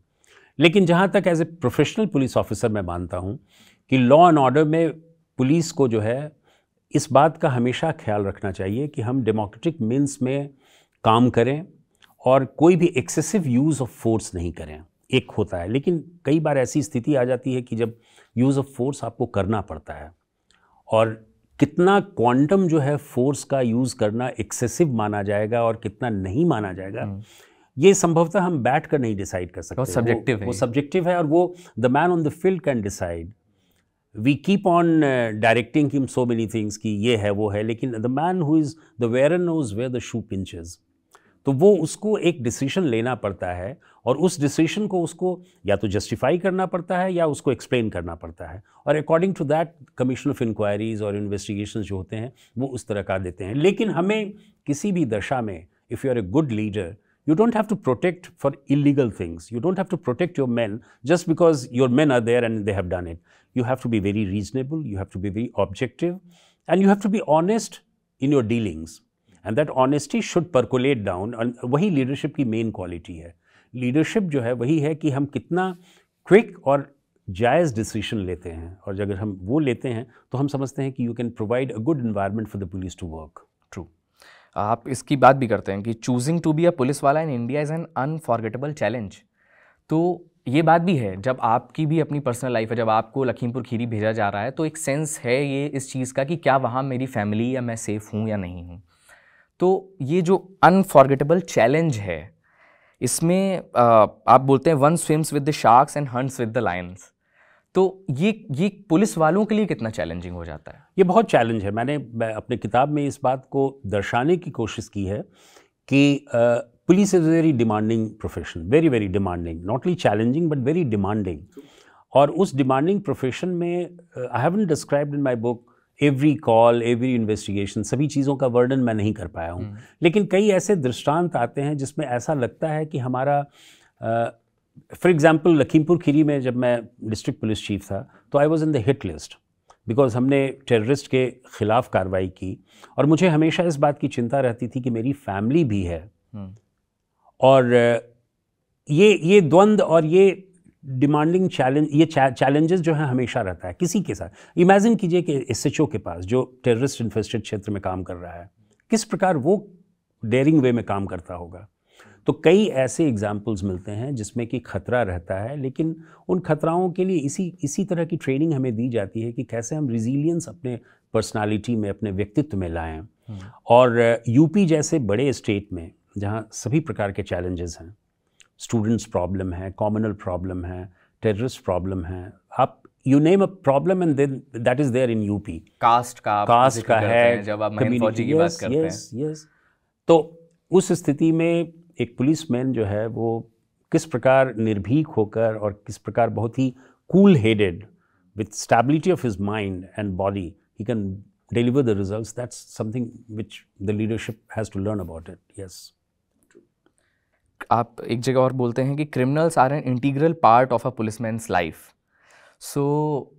लेकिन जहाँ तक as a professional police officer मैं मानता हूँ कि लॉ एंड ऑर्डर में पुलिस को जो है इस बात का हमेशा ख्याल रखना चाहिए कि हम डेमोक्रेटिक मीन्स में काम करें और कोई भी एक्सेसिव यूज़ ऑफ फोर्स नहीं करें एक होता है लेकिन कई बार ऐसी स्थिति आ जाती है कि जब यूज़ ऑफ फोर्स आपको करना पड़ता है और कितना क्वांटम जो है फोर्स का यूज़ करना एक्सेसिव माना जाएगा और कितना नहीं माना जाएगा हम्म। ये संभवतः हम बैठ कर नहीं डिसाइड कर सकते सब्जेक्टिव वो सब्जेक्टिव है और वो the man on the field can decide we keep on directing him so many things कि ये है वो है लेकिन the man who is the wearer knows where the shoe pinches तो वो उसको एक डिसीशन लेना पड़ता है और उस डिसीशन को उसको या तो जस्टिफाई करना पड़ता है या उसको एक्सप्लेन करना पड़ता है और according to that commission of inquiries और इन्वेस्टिगेशन जो होते हैं वो उस तरह का देते हैं लेकिन हमें किसी भी दशा में if you are a good leader you don't have to protect for illegal things you don't have to protect your man just because your man are there and they have done it you have to be very reasonable you have to be very objective and you have to be honest in your dealings and that honesty should percolate down वही leadership की main quality है leadership जो है वही है कि हम कितना क्विक और जायज़ डिसीशन लेते हैं और अगर हम वो लेते हैं तो हम समझते हैं कि you can provide a good environment for the police to work true आप इसकी बात भी करते हैं कि choosing to be a police वाला in India is an unforgettable challenge तो ये बात भी है जब आपकी भी अपनी पर्सनल लाइफ है जब आपको लखीमपुर खीरी भेजा जा रहा है तो एक सेंस है ये इस चीज़ का कि क्या वहाँ मेरी फैमिली या मैं सेफ़ हूँ या नहीं हूँ तो ये जो अनफॉर्गेटेबल चैलेंज है इसमें आप बोलते हैं one swims with the sharks and hunts with the lions तो ये ये पुलिस वालों के लिए कितना चैलेंजिंग हो जाता है ये बहुत चैलेंज है मैंने अपने किताब में इस बात को दर्शाने की कोशिश की है कि police is very demanding profession very very demanding not only challenging but very demanding और उस डिमांडिंग प्रोफेशन में I have described in my book every call every investigation सभी चीज़ों का वर्णन मैं नहीं कर पाया हूँ हम्म। लेकिन कई ऐसे दृष्टांत आते हैं जिसमें ऐसा लगता है कि हमारा फॉर एग्ज़ाम्पल लखीमपुर खीरी में जब मैं डिस्ट्रिक्ट पुलिस चीफ था तो I was in the hit list because हमने टेररिस्ट के ख़िलाफ़ कार्रवाई की और मुझे हमेशा इस बात की चिंता रहती थी कि मेरी फैमिली भी है हम्म। और ये ये द्वंद्व और ये डिमांडिंग चैलेंज ये चैलेंजेस जो है हमेशा रहता है किसी के साथ इमेजिन कीजिए कि एस एच ओ के पास जो टेररिस्ट इन्फेस्टेड क्षेत्र में काम कर रहा है किस प्रकार वो डेयरिंग वे में काम करता होगा तो कई ऐसे एग्जाम्पल्स मिलते हैं जिसमें कि खतरा रहता है लेकिन उन खतराओं के लिए इसी इसी तरह की ट्रेनिंग हमें दी जाती है कि कैसे हम रिजीलियंस अपने पर्सनालिटी में अपने व्यक्तित्व में लाएं हम्म। और यूपी जैसे बड़े स्टेट में जहाँ सभी प्रकार के चैलेंजेस हैं स्टूडेंट्स प्रॉब्लम है कॉमनल प्रॉब्लम है टेररिस्ट प्रॉब्लम है आप you name a problem and then that is there in UP caste का कास्ट का है जब आप की बात करते yes, हैं यस तो उस स्थिति में एक पुलिसमैन जो है वो किस प्रकार निर्भीक होकर और किस प्रकार बहुत ही cool headed with stability of his mind and body he can deliver the result that's something which the leadership has to learn about it yes आप एक जगह और बोलते हैं कि criminals are an integral part of a policeman's life so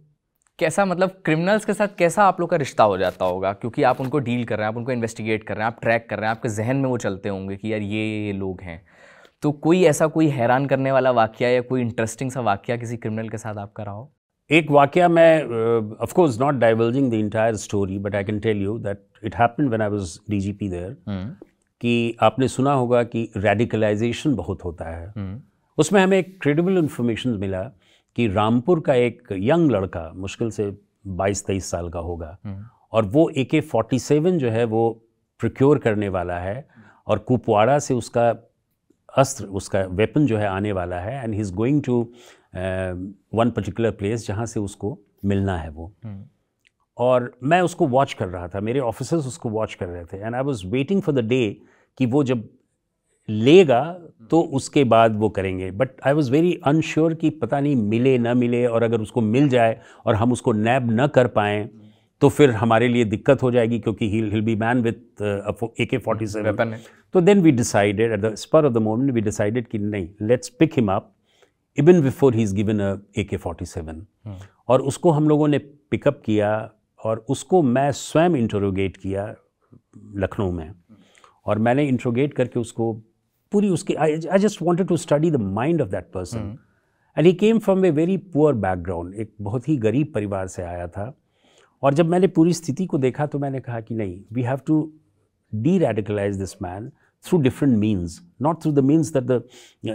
कैसा मतलब criminals के साथ कैसा आप लोग का रिश्ता हो जाता होगा क्योंकि आप उनको डील कर रहे हैं आप उनको इन्वेस्टिगेट कर रहे हैं आप ट्रैक कर रहे हैं आपके जहन में वो चलते होंगे कि यार ये ये लोग हैं तो कोई ऐसा कोई हैरान करने वाला वाक्य या कोई इंटरेस्टिंग सा वाक्य किसी क्रिमिनल के साथ आप कराओ एक वाक्य मैं of course not diverging the entire story but I can tell you that it happened when I was DGP there कि आपने सुना होगा कि रेडिकलाइजेशन बहुत होता है हम्म। उसमें हमें एक क्रेडिबल इन्फॉर्मेशन मिला कि रामपुर का एक यंग लड़का मुश्किल से 22-23 साल का होगा हम्म। और वो ए के फोर्टी सेवन जो है वो प्रोक्योर करने वाला है और कुपवाड़ा से उसका अस्त्र उसका वेपन जो है आने वाला है and he is going to one particular place जहाँ से उसको मिलना है वो हम्म। और मैं उसको वॉच कर रहा था मेरे ऑफिसर्स उसको वॉच कर रहे थे and I was waiting for the day कि वो जब लेगा तो उसके बाद वो करेंगे but I was very unsure कि पता नहीं मिले ना मिले और अगर उसको मिल जाए और हम उसको नैब ना कर पाएँ तो फिर हमारे लिए दिक्कत हो जाएगी क्योंकि he he'll be man with A K forty seven तो then we decided at the spur of the moment we decided कि नहीं let's pick him up even before he is given A K forty seven और उसको हम लोगों ने pickup किया और उसको मैं स्वयं इंटरोगेट किया लखनऊ में और मैंने इंटरोगेट करके उसको पूरी उसकी I just wanted to study the mind of that person and he came from a very poor background एक बहुत ही गरीब परिवार से आया था और जब मैंने पूरी स्थिति को देखा तो मैंने कहा कि नहीं we have to deradicalise this man through different means not through the means that the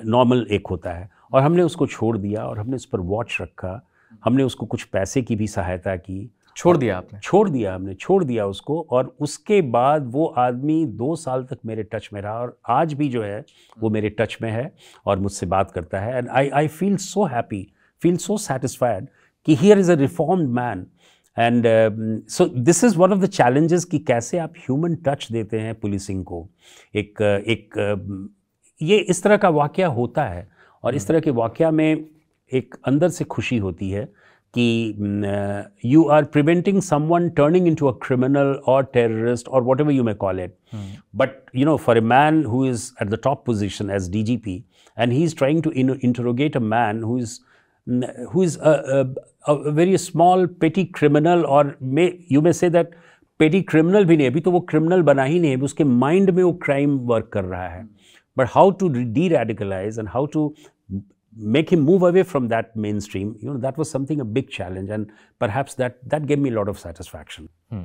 normal एक होता है और हमने उसको छोड़ दिया और हमने उस पर वॉच रखा हमने उसको कुछ पैसे की भी सहायता की छोड़ दिया आपने छोड़ दिया हमने छोड़ दिया उसको और उसके बाद वो आदमी दो साल तक मेरे टच में रहा और आज भी जो है वो मेरे टच में है और मुझसे बात करता है and I I feel so happy feel so satisfied कि here is a reformed man and so this is one of the challenges कि कैसे आप ह्यूमन टच देते हैं पुलिसिंग को एक एक um, ये इस तरह का वाक़ होता है और इस हम्म। तरह के वाक़ में एक अंदर से खुशी होती है कि you are preventing someone turning into a criminal और टेररिस्ट और whatever you may call it but you know for a man who is at the top position as D G P and he is trying to interrogate a man who is who is a, a, a very small petty criminal or may you may say that petty criminal भी नहीं अभी तो वो criminal बना ही नहीं है उसके mind में वो crime work कर रहा है but how to de-radicalize and how to make him move away from that mainstream, you know, that was something a big challenge, and perhaps that that gave me a lot of satisfaction. Hmm.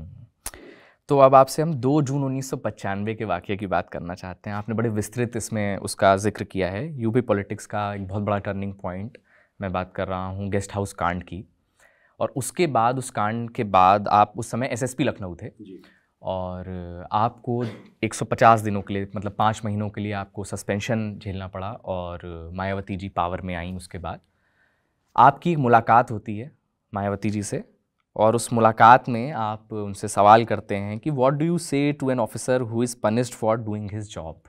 तो अब आपसे हम 2 जून उन्नीस के वाक़े की बात करना चाहते हैं आपने बड़े विस्तृत इसमें उसका जिक्र किया है यूपी पॉलिटिक्स का एक बहुत बड़ा टर्निंग पॉइंट मैं बात कर रहा हूँ गेस्ट हाउस कांड की और उसके बाद उस कांड के बाद आप उस समय एसएसपी लखनऊ थे जी। और आपको 150 दिनों के लिए मतलब पाँच महीनों के लिए आपको सस्पेंशन झेलना पड़ा और मायावती जी पावर में आईं उसके बाद आपकी एक मुलाकात होती है मायावती जी से और उस मुलाकात में आप उनसे सवाल करते हैं कि what do you say to an officer who is punished for doing his job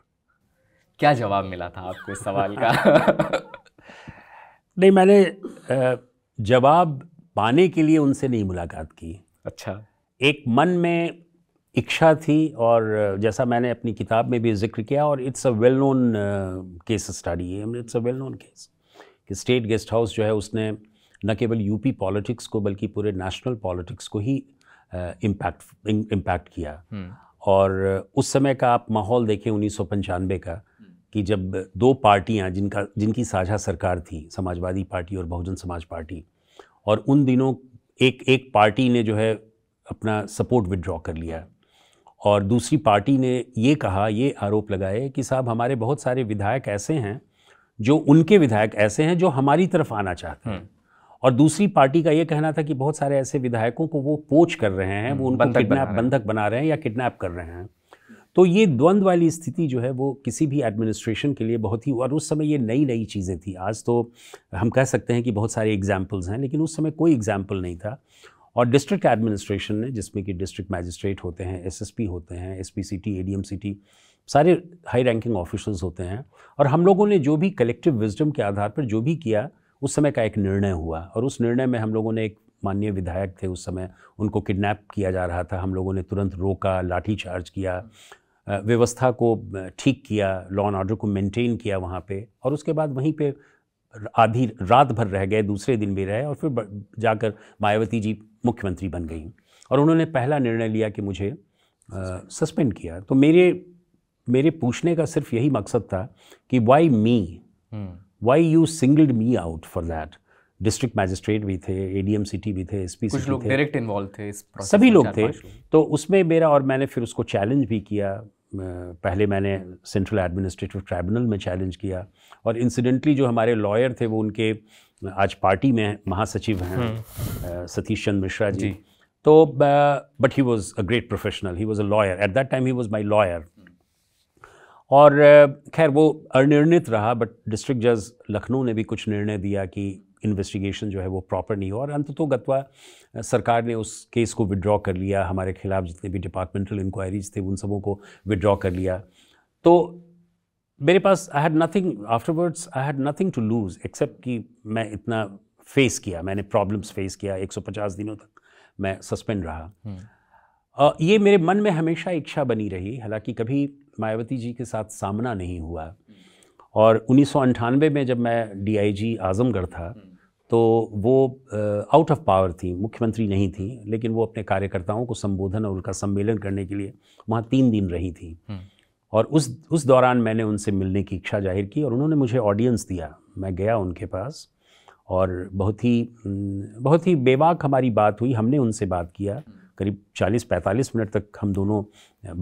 क्या जवाब मिला था आपको इस सवाल का नहीं मैंने जवाब पाने के लिए उनसे नहीं मुलाकात की अच्छा एक मन में इच्छा थी और जैसा मैंने अपनी किताब में भी जिक्र किया और it's a well known case study है it's a well known case कि स्टेट गेस्ट हाउस जो है उसने न केवल यूपी पॉलिटिक्स को बल्कि पूरे नेशनल पॉलिटिक्स को ही इम्पैक्ट uh, इम्पैक्ट किया हम्म। और उस समय का आप माहौल देखें उन्नीस का कि जब दो पार्टियां जिनका जिनकी साझा सरकार थी समाजवादी पार्टी और बहुजन समाज पार्टी और उन दिनों एक एक पार्टी ने जो है अपना सपोर्ट विदड्रॉ कर लिया और दूसरी पार्टी ने ये कहा ये आरोप लगाए कि साहब हमारे बहुत सारे विधायक ऐसे हैं जो उनके विधायक ऐसे हैं जो हमारी तरफ आना चाहते हैं हम्म। और दूसरी पार्टी का ये कहना था कि बहुत सारे ऐसे विधायकों को वो पोच कर रहे हैं वो उनको किडनैप बंधक बना रहे हैं या किडनैप कर रहे हैं तो ये द्वंद्व वाली स्थिति जो है वो किसी भी एडमिनिस्ट्रेशन के लिए बहुत ही और उस समय ये नई नई चीज़ें थी आज तो हम कह सकते हैं कि बहुत सारे एग्जाम्पल्स हैं लेकिन उस समय कोई एग्जाम्पल नहीं था और डिस्ट्रिक्ट एडमिनिस्ट्रेशन ने जिसमें कि डिस्ट्रिक्ट मैजिस्ट्रेट होते हैं एसएसपी होते हैं एस सी टी सारे हाई रैंकिंग ऑफिसर्स होते हैं और हम लोगों ने जो भी कलेक्टिव विजडम के आधार पर जो भी किया उस समय का एक निर्णय हुआ और उस निर्णय में हम लोगों ने एक माननीय विधायक थे उस समय उनको किडनैप किया जा रहा था हम लोगों ने तुरंत रोका लाठीचार्ज किया व्यवस्था को ठीक किया लॉ एंड ऑर्डर को मेंटेन किया वहाँ पे और उसके बाद वहीं पे आधी रात भर रह गए दूसरे दिन भी रहे और फिर जाकर मायावती जी मुख्यमंत्री बन गई और उन्होंने पहला निर्णय लिया कि मुझे सस्पेंड किया तो मेरे मेरे पूछने का सिर्फ यही मकसद था कि why me why you singled me out for that district magistrate भी थे A D M C T भी थे एस पी लोग डायरेक्ट इन्वॉल्व थे इस सभी लोग थे तो उसमें मेरा और मैंने फिर उसको चैलेंज भी किया पहले मैंने सेंट्रल एडमिनिस्ट्रेटिव ट्राइब्यूनल में चैलेंज किया और इंसिडेंटली जो हमारे लॉयर थे वो उनके आज पार्टी में महासचिव हैं हम्म। सतीश चंद मिश्रा जी, तो but he was a great professional he was a lawyer at that time he was my lawyer और खैर वो अनिर्णित रहा बट डिस्ट्रिक्ट जज लखनऊ ने भी कुछ निर्णय दिया कि इन्वेस्टिगेशन जो है वो प्रॉपर नहीं हुआ और अंत तो गतवा सरकार ने उस केस को विड्रॉ कर लिया हमारे खिलाफ़ जितने भी डिपार्टमेंटल इंक्वायरीज थे उन सबों को विड्रॉ कर लिया तो मेरे पास I had nothing afterwards I had nothing to lose except कि मैं इतना फेस किया मैंने प्रॉब्लम्स फेस किया 150 दिनों तक मैं सस्पेंड रहा और हम्म। ये मेरे मन में हमेशा इच्छा बनी रही हालांकि कभी मायावती जी के साथ सामना नहीं हुआ और उन्नीस में जब मैं डीआईजी आजमगढ़ था हम्म। तो वो आउट ऑफ पावर थी मुख्यमंत्री नहीं थी लेकिन वो अपने कार्यकर्ताओं को संबोधन और उनका सम्मेलन करने के लिए वहाँ तीन दिन रही थी हम्म। और उस उस दौरान मैंने उनसे मिलने की इच्छा जाहिर की और उन्होंने मुझे ऑडियंस दिया मैं गया उनके पास और बहुत ही बहुत ही बेबाक हमारी बात हुई हमने उनसे बात किया करीब 40-45 मिनट तक हम दोनों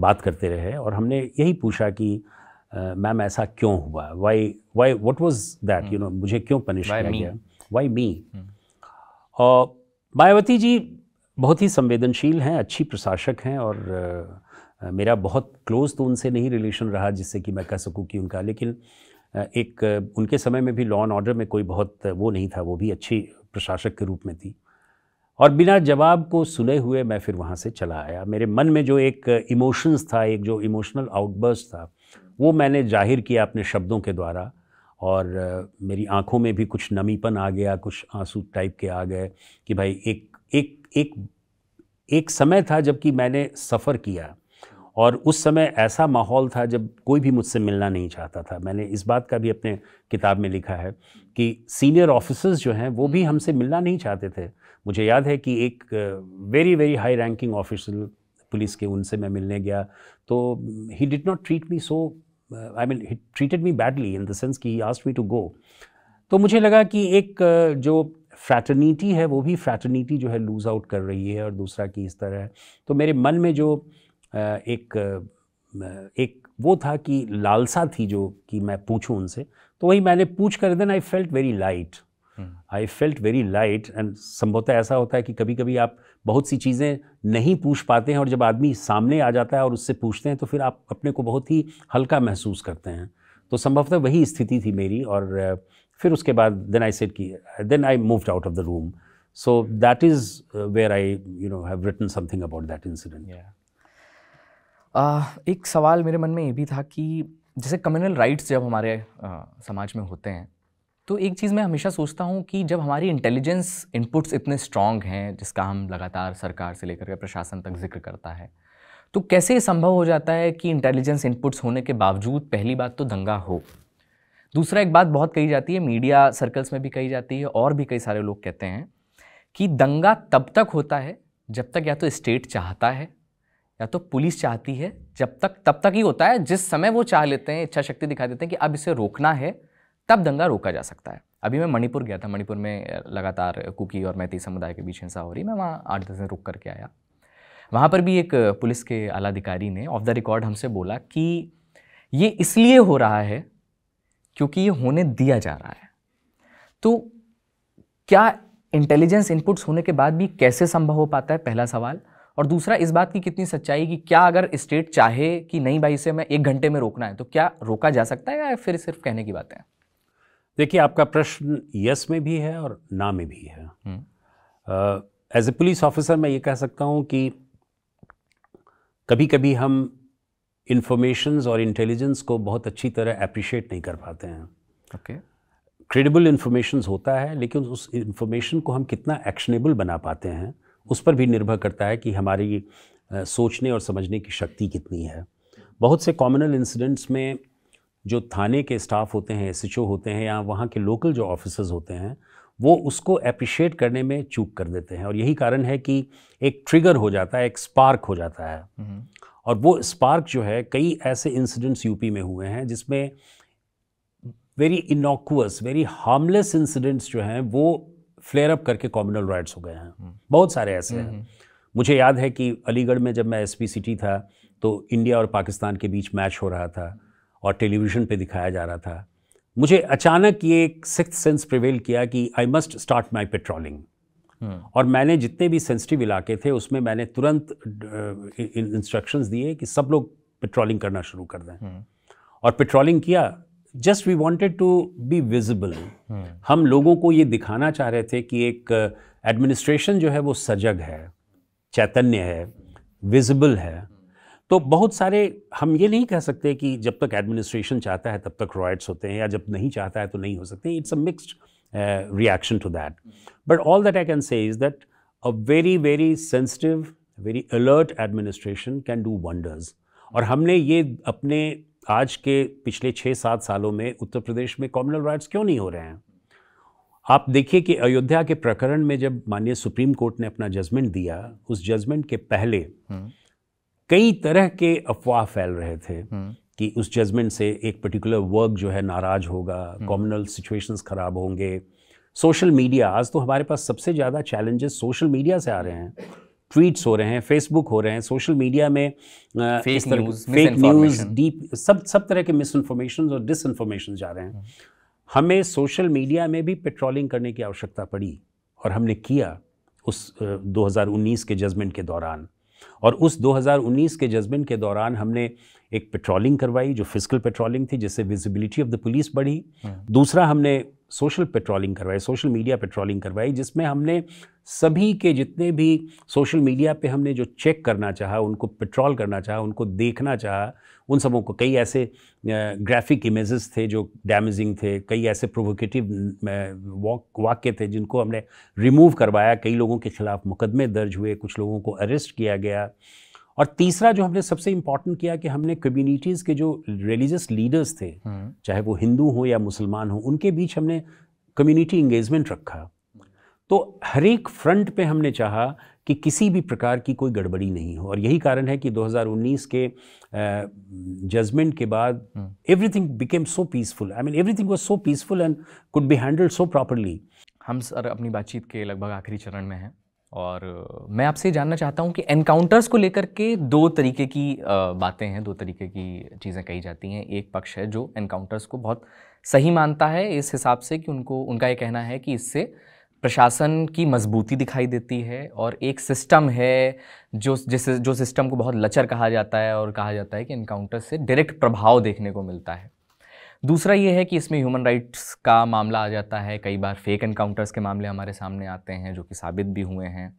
बात करते रहे और हमने यही पूछा कि मैम ऐसा क्यों हुआ why why what was that you know मुझे क्यों पनिश किया गया वाई मी हम्म। और मायावती जी बहुत ही संवेदनशील हैं अच्छी प्रशासक हैं और मेरा बहुत क्लोज़ तो उनसे नहीं रिलेशन रहा जिससे कि मैं कह सकूँ कि उनका लेकिन एक उनके समय में भी लॉ एंड ऑर्डर में कोई बहुत वो नहीं था वो भी अच्छी प्रशासक के रूप में थी और बिना जवाब को सुने हुए मैं फिर वहाँ से चला आया मेरे मन में जो एक इमोशंस था एक जो इमोशनल आउटबर्स था वो मैंने जाहिर किया अपने शब्दों के द्वारा और मेरी आंखों में भी कुछ नमीपन आ गया कुछ आंसू टाइप के आ गए कि भाई एक एक एक एक समय था जबकि मैंने सफ़र किया और उस समय ऐसा माहौल था जब कोई भी मुझसे मिलना नहीं चाहता था मैंने इस बात का भी अपने किताब में लिखा है कि सीनियर ऑफिसर्स जो हैं वो भी हमसे मिलना नहीं चाहते थे मुझे याद है कि एक very very high ranking officer police के उनसे मैं मिलने गया तो he did not treat me so I mean he treated me badly in the sense कि he asked me to go तो मुझे लगा कि एक जो फ्रैटर्निटी है वो भी फ्रैटर्निटी जो है लूज़ आउट कर रही है और दूसरा कि इस तरह है तो मेरे मन में जो एक एक वो था कि लालसा थी जो कि मैं पूछूं उनसे तो वही मैंने पूछ कर then I felt very light I felt very light and संभवतः ऐसा होता है कि कभी कभी आप बहुत सी चीज़ें नहीं पूछ पाते हैं और जब आदमी सामने आ जाता है और उससे पूछते हैं तो फिर आप अपने को बहुत ही हल्का महसूस करते हैं तो संभवतः वही स्थिति थी मेरी और फिर उसके बाद देन आई सेट की then I moved out of the room so that is where I you know have written something about that incident uh, एक सवाल मेरे मन में ये भी था कि जैसे कम्युनल राइट्स जब हमारे आ, समाज में होते हैं तो एक चीज़ मैं हमेशा सोचता हूँ कि जब हमारी इंटेलिजेंस इनपुट्स इतने स्ट्रांग हैं जिसका हम लगातार सरकार से लेकर के प्रशासन तक जिक्र करता है तो कैसे संभव हो जाता है कि इंटेलिजेंस इनपुट्स होने के बावजूद पहली बात तो दंगा हो दूसरा एक बात बहुत कही जाती है मीडिया सर्कल्स में भी कही जाती है और भी कई सारे लोग कहते हैं कि दंगा तब तक होता है जब तक या तो स्टेट चाहता है या तो पुलिस चाहती है जब तक तब तक ही होता है जिस समय वो चाह लेते हैं इच्छा शक्ति दिखा देते हैं कि अब इसे रोकना है तब दंगा रोका जा सकता है अभी मैं मणिपुर गया था मणिपुर में लगातार कुकी और मैती समुदाय के बीच हिंसा हो रही मैं वहाँ आठ दस दिन रुक करके आया वहाँ पर भी एक पुलिस के आला अधिकारी ने ऑफ द रिकॉर्ड हमसे बोला कि ये इसलिए हो रहा है क्योंकि ये होने दिया जा रहा है तो क्या इंटेलिजेंस इनपुट्स होने के बाद भी कैसे संभव हो पाता है पहला सवाल और दूसरा इस बात की कितनी सच्चाई कि क्या अगर स्टेट चाहे कि नहीं भाई इसे मैं एक घंटे में रोकना है तो क्या रोका जा सकता है या फिर सिर्फ कहने की बातें देखिए आपका प्रश्न यस में भी है और ना में भी है एज ए पुलिस ऑफिसर मैं ये कह सकता हूँ कि कभी कभी हम इन्फॉर्मेशंस और इंटेलिजेंस को बहुत अच्छी तरह अप्रिशिएट नहीं कर पाते हैं ओके क्रेडिबल इन्फॉर्मेशंस होता है लेकिन उस इन्फॉर्मेशन को हम कितना एक्शनेबल बना पाते हैं उस पर भी निर्भर करता है कि हमारी सोचने और समझने की शक्ति कितनी है बहुत से कॉमनल इंसिडेंट्स में जो थाने के स्टाफ होते हैं एस होते हैं या वहाँ के लोकल जो ऑफिसर्स होते हैं वो उसको अप्रिशिएट करने में चूक कर देते हैं और यही कारण है कि एक ट्रिगर हो जाता है एक स्पार्क हो जाता है हम्म। और वो स्पार्क जो है कई ऐसे इंसिडेंट्स यूपी में हुए हैं जिसमें very innocuous very harmless incidents जो हैं वो फ्लेयर अप करके कॉम्युनल राइट्स हो गए हैं हम्म। बहुत सारे ऐसे हैं हम्म, हम्म। मुझे याद है कि अलीगढ़ में जब मैं एस सिटी था तो इंडिया और पाकिस्तान के बीच मैच हो रहा था और टेलीविज़न पे दिखाया जा रहा था मुझे अचानक ये एक सिक्स सेंस प्रिवेल किया कि I must start my patrolling और मैंने जितने भी सेंसिटिव इलाके थे उसमें मैंने तुरंत इंस्ट्रक्शंस दिए कि सब लोग पेट्रोलिंग करना शुरू कर दें और पेट्रोलिंग किया just we wanted to be visible hmm. हम लोगों को ये दिखाना चाह रहे थे कि एक एडमिनिस्ट्रेशन जो है वो सजग है चैतन्य है विजिबल है तो बहुत सारे हम ये नहीं कह सकते कि जब तक एडमिनिस्ट्रेशन चाहता है तब तक रॉयट्स होते हैं या जब नहीं चाहता है तो नहीं हो सकते it's a mixed reaction to that but all that I can say is that a very very sensitive very alert administration can do wonders और हमने ये अपने आज के पिछले छः सात सालों में उत्तर प्रदेश में कॉमनल राइट्स क्यों नहीं हो रहे हैं आप देखिए कि अयोध्या के प्रकरण में जब माननीय सुप्रीम कोर्ट ने अपना जजमेंट दिया उस जजमेंट के पहले हम्म। कई तरह के अफवाह फैल रहे थे हम्म। कि उस जजमेंट से एक पर्टिकुलर वर्क जो है नाराज होगा कॉमनल हम्म। सिचुएशंस खराब होंगे सोशल मीडिया आज तो हमारे पास सबसे ज़्यादा चैलेंजेस सोशल मीडिया से आ रहे हैं ट्वीट्स हो रहे हैं फेसबुक हो रहे हैं सोशल मीडिया में फेक न्यूज़ डीप सब सब तरह के मिस इन्फॉर्मेशन और डिस इन्फॉर्मेशन जा रहे हैं हम्म। हमें सोशल मीडिया में भी पेट्रोलिंग करने की आवश्यकता पड़ी और हमने किया उस 2019 के जजमेंट के दौरान और उस 2019 के जजमेंट के दौरान हमने एक पेट्रोलिंग करवाई जो फिजिकल पेट्रोलिंग थी जिससे विजिबिलिटी ऑफ द पुलिस बढ़ी हम्म। दूसरा हमने सोशल पेट्रोलिंग करवाई सोशल मीडिया पेट्रोलिंग करवाई जिसमें हमने सभी के जितने भी सोशल मीडिया पे हमने जो चेक करना चाहा उनको पेट्रोल करना चाहा उनको देखना चाहा उन सबों को कई ऐसे ग्राफिक इमेजेस थे जो डैमेजिंग थे कई ऐसे प्रोवोकेटिव वाक्य थे जिनको हमने रिमूव करवाया कई लोगों के ख़िलाफ़ मुकदमे दर्ज हुए कुछ लोगों को अरेस्ट किया गया और तीसरा जो हमने सबसे इम्पॉर्टेंट किया कि हमने कम्युनिटीज़ के जो रिलीजियस लीडर्स थे हम्म। चाहे वो हिंदू हो या मुसलमान हो उनके बीच हमने कम्युनिटी इंगेजमेंट रखा तो हर एक फ्रंट पे हमने चाहा कि किसी भी प्रकार की कोई गड़बड़ी नहीं हो और यही कारण है कि 2019 के जजमेंट के बाद everything became so peaceful I mean everything was so peaceful and could be handled so properly हम सर अपनी बातचीत के लगभग आखिरी चरण में हैं और मैं आपसे जानना चाहता हूँ कि एनकाउंटर्स को लेकर के दो तरीके की बातें हैं दो तरीके की चीज़ें कही जाती हैं एक पक्ष है जो एनकाउंटर्स को बहुत सही मानता है इस हिसाब से कि उनको उनका ये कहना है कि इससे प्रशासन की मजबूती दिखाई देती है और एक सिस्टम है जो जिस जो सिस्टम को बहुत लचर कहा जाता है और कहा जाता है कि इनकाउंटर से डायरेक्ट प्रभाव देखने को मिलता है दूसरा ये है कि इसमें ह्यूमन राइट्स का मामला आ जाता है कई बार फेक इनकाउंटर्स के मामले हमारे सामने आते हैं जो कि साबित भी हुए हैं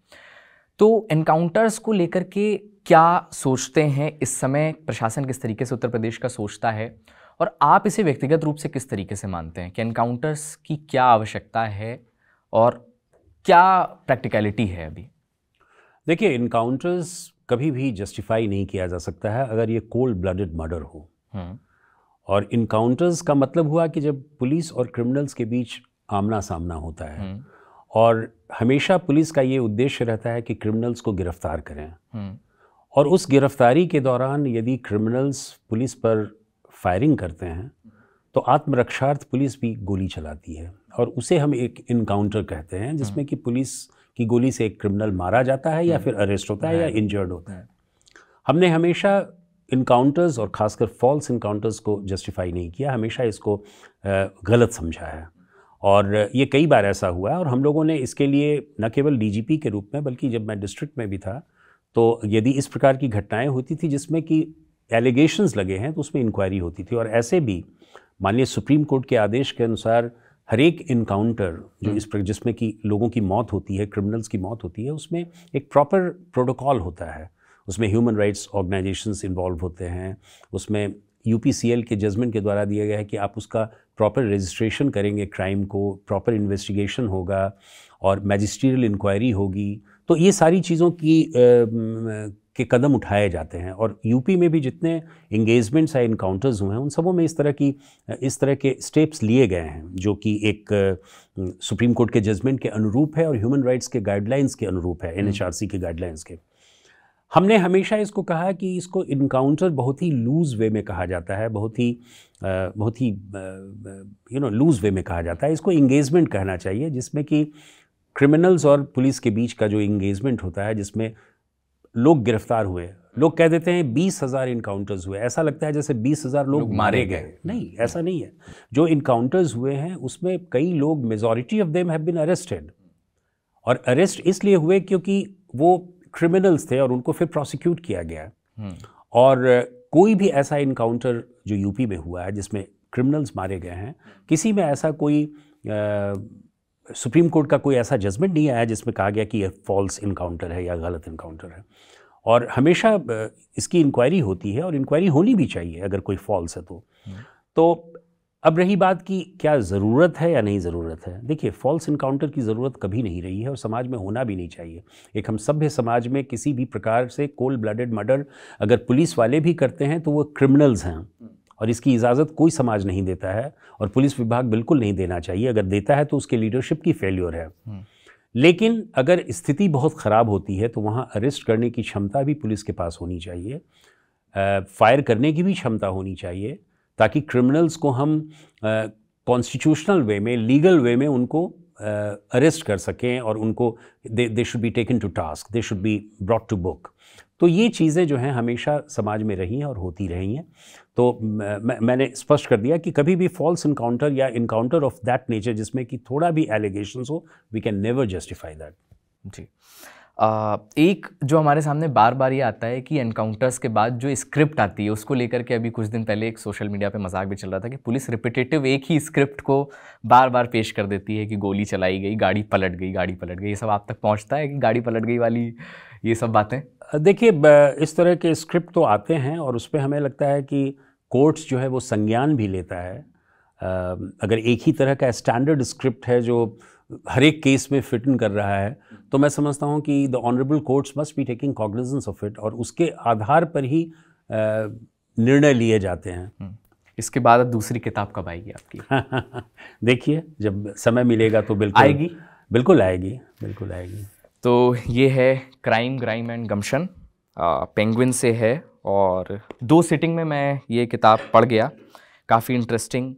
तो एनकाउंटर्स को लेकर के क्या सोचते हैं इस समय प्रशासन किस तरीके से उत्तर प्रदेश का सोचता है और आप इसे व्यक्तिगत रूप से किस तरीके से मानते हैं कि एनकाउंटर्स की क्या आवश्यकता है और क्या प्रैक्टिकलिटी है अभी देखिए इनकाउंटर्स कभी भी जस्टिफाई नहीं किया जा सकता है अगर ये कोल्ड ब्लडेड मर्डर हो हम्म। और इनकाउंटर्स का मतलब हुआ कि जब पुलिस और क्रिमिनल्स के बीच आमना सामना होता है हम्म। और हमेशा पुलिस का ये उद्देश्य रहता है कि क्रिमिनल्स को गिरफ्तार करें हम्म। और उस गिरफ्तारी के दौरान यदि क्रिमिनल्स पुलिस पर फायरिंग करते हैं तो आत्मरक्षार्थ पुलिस भी गोली चलाती है और उसे हम एक इनकाउंटर कहते हैं जिसमें हम्म। कि पुलिस की गोली से एक क्रिमिनल मारा जाता है या फिर अरेस्ट होता है या इंजर्ड होता है हमने हमेशा इनकाउंटर्स और ख़ासकर फॉल्स इनकाउंटर्स को जस्टिफाई नहीं किया हमेशा इसको गलत समझा है और ये कई बार ऐसा हुआ है और हम लोगों ने इसके लिए न केवल डीजीपी के रूप में बल्कि जब मैं डिस्ट्रिक्ट में भी था तो यदि इस प्रकार की घटनाएं होती थी जिसमें कि एलिगेशंस लगे हैं तो उसमें इंक्वायरी होती थी और ऐसे भी माननीय सुप्रीम कोर्ट के आदेश के अनुसार हर एक इनकाउंटर जो इस जिसमें कि लोगों की मौत होती है क्रिमिनल्स की मौत होती है उसमें एक प्रॉपर प्रोटोकॉल होता है उसमें ह्यूमन राइट्स ऑर्गेनाइजेशंस इन्वॉल्व होते हैं उसमें यू के जजमेंट के द्वारा दिया गया है कि आप उसका प्रॉपर रजिस्ट्रेशन करेंगे क्राइम को प्रॉपर इन्वेस्टिगेशन होगा और मैजिस्ट्रियल इंक्वायरी होगी तो ये सारी चीज़ों की के कदम उठाए जाते हैं और यूपी में भी जितने इंगेजमेंट्स या इनकाउंटर्स हुए हैं उन सबों में इस तरह की इस तरह के स्टेप्स लिए गए हैं जो कि एक सुप्रीम कोर्ट के जजमेंट के अनुरूप है और ह्यूमन राइट्स के गाइडलाइंस के अनुरूप है एन हम्म। के गाइडलाइंस के हमने हमेशा इसको कहा कि इसको इनकाउंटर बहुत ही लूज़ वे में कहा जाता है बहुत ही बहुत ही यू नो लूज़ वे में कहा जाता है इसको इंगेजमेंट कहना चाहिए जिसमें कि क्रिमिनल्स और पुलिस के बीच का जो इंगेजमेंट होता है जिसमें लोग गिरफ्तार हुए लोग कह देते हैं बीस हज़ार इनकाउंटर्स हुए ऐसा लगता है जैसे बीस हज़ार लोग, लोग मारे गए नहीं ऐसा नहीं है जो इनकाउंटर्स हुए हैं उसमें कई लोग majority of them have been arrested और अरेस्ट इसलिए हुए क्योंकि वो क्रिमिनल्स थे और उनको फिर प्रोसिक्यूट किया गया हम्म। और कोई भी ऐसा इनकाउंटर जो यूपी में हुआ है जिसमें क्रिमिनल्स मारे गए हैं किसी में ऐसा कोई आ, सुप्रीम कोर्ट का कोई ऐसा जजमेंट नहीं आया जिसमें कहा गया कि यह फॉल्स इनकाउंटर है या गलत इनकाउंटर है और हमेशा इसकी इंक्वायरी होती है और इंक्वायरी होनी भी चाहिए अगर कोई फॉल्स है तो हम्म। तो अब रही बात की क्या ज़रूरत है या नहीं ज़रूरत है देखिए फॉल्स इनकाउंटर की ज़रूरत कभी नहीं रही है और समाज में होना भी नहीं चाहिए एक हम सभ्य समाज में किसी भी प्रकार से कोल्ड ब्लडेड मर्डर अगर पुलिस वाले भी करते हैं तो वो क्रिमिनल्स हैं और इसकी इजाज़त कोई समाज नहीं देता है और पुलिस विभाग बिल्कुल नहीं देना चाहिए अगर देता है तो उसके लीडरशिप की फेल्योर है लेकिन अगर स्थिति बहुत ख़राब होती है तो वहाँ अरेस्ट करने की क्षमता भी पुलिस के पास होनी चाहिए फायर करने की भी क्षमता होनी चाहिए ताकि क्रिमिनल्स को हम कॉन्स्टिट्यूशनल वे में लीगल वे में उनको अरेस्ट कर सकें और उनको they they should be taken to task they should be brought to book तो ये चीज़ें जो हैं हमेशा समाज में रही हैं और होती रही हैं तो मैं, मैंने स्पष्ट कर दिया कि कभी भी फॉल्स इनकाउंटर या इनकाउंटर ऑफ दैट नेचर जिसमें कि थोड़ा भी एलिगेशन हो we can never justify that जी एक जो हमारे सामने बार बार ये आता है कि एनकाउंटर्स के बाद जो स्क्रिप्ट आती है उसको लेकर के अभी कुछ दिन पहले एक सोशल मीडिया पे मजाक भी चल रहा था कि पुलिस रिपीटेटिव एक ही स्क्रिप्ट को बार बार पेश कर देती है कि गोली चलाई गई गाड़ी पलट गई गाड़ी पलट गई ये सब आप तक पहुँचता है कि गाड़ी पलट गई वाली ये सब बातें देखिए इस तरह के स्क्रिप्ट तो आते हैं और उस पर हमें लगता है कि कोर्ट्स जो है वो संज्ञान भी लेता है अगर एक ही तरह का स्टैंडर्ड स्क्रिप्ट है जो हर एक केस में फिट इन कर रहा है तो मैं समझता हूँ कि the honourable courts must be taking cognisance of it और उसके आधार पर ही निर्णय लिए जाते हैं हम्म। इसके बाद अब दूसरी किताब कब आएगी आपकी देखिए जब समय मिलेगा तो बिल्कुल आएगी बिल्कुल आएगी बिल्कुल आएगी तो ये है crime grime and gumption Penguin से है और दो सिटिंग में मैं ये किताब पढ़ गया काफ़ी इंटरेस्टिंग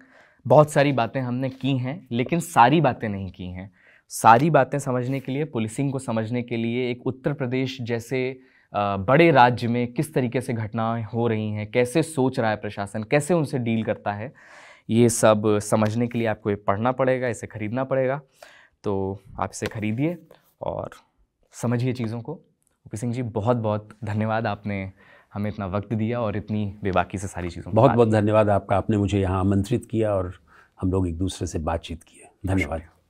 बहुत सारी बातें हमने की हैं लेकिन सारी बातें नहीं की हैं सारी बातें समझने के लिए पुलिसिंग को समझने के लिए एक उत्तर प्रदेश जैसे बड़े राज्य में किस तरीके से घटनाएं हो रही हैं कैसे सोच रहा है प्रशासन कैसे उनसे डील करता है ये सब समझने के लिए आपको ये पढ़ना पड़ेगा इसे ख़रीदना पड़ेगा तो आप इसे ख़रीदिए और समझिए चीज़ों को ओपी सिंह जी बहुत बहुत धन्यवाद आपने हमें इतना वक्त दिया और इतनी बेबाकी से सारी चीज़ों बहुत बहुत धन्यवाद आपका आपने मुझे यहाँ आमंत्रित किया और हम लोग एक दूसरे से बातचीत किए धन्यवाद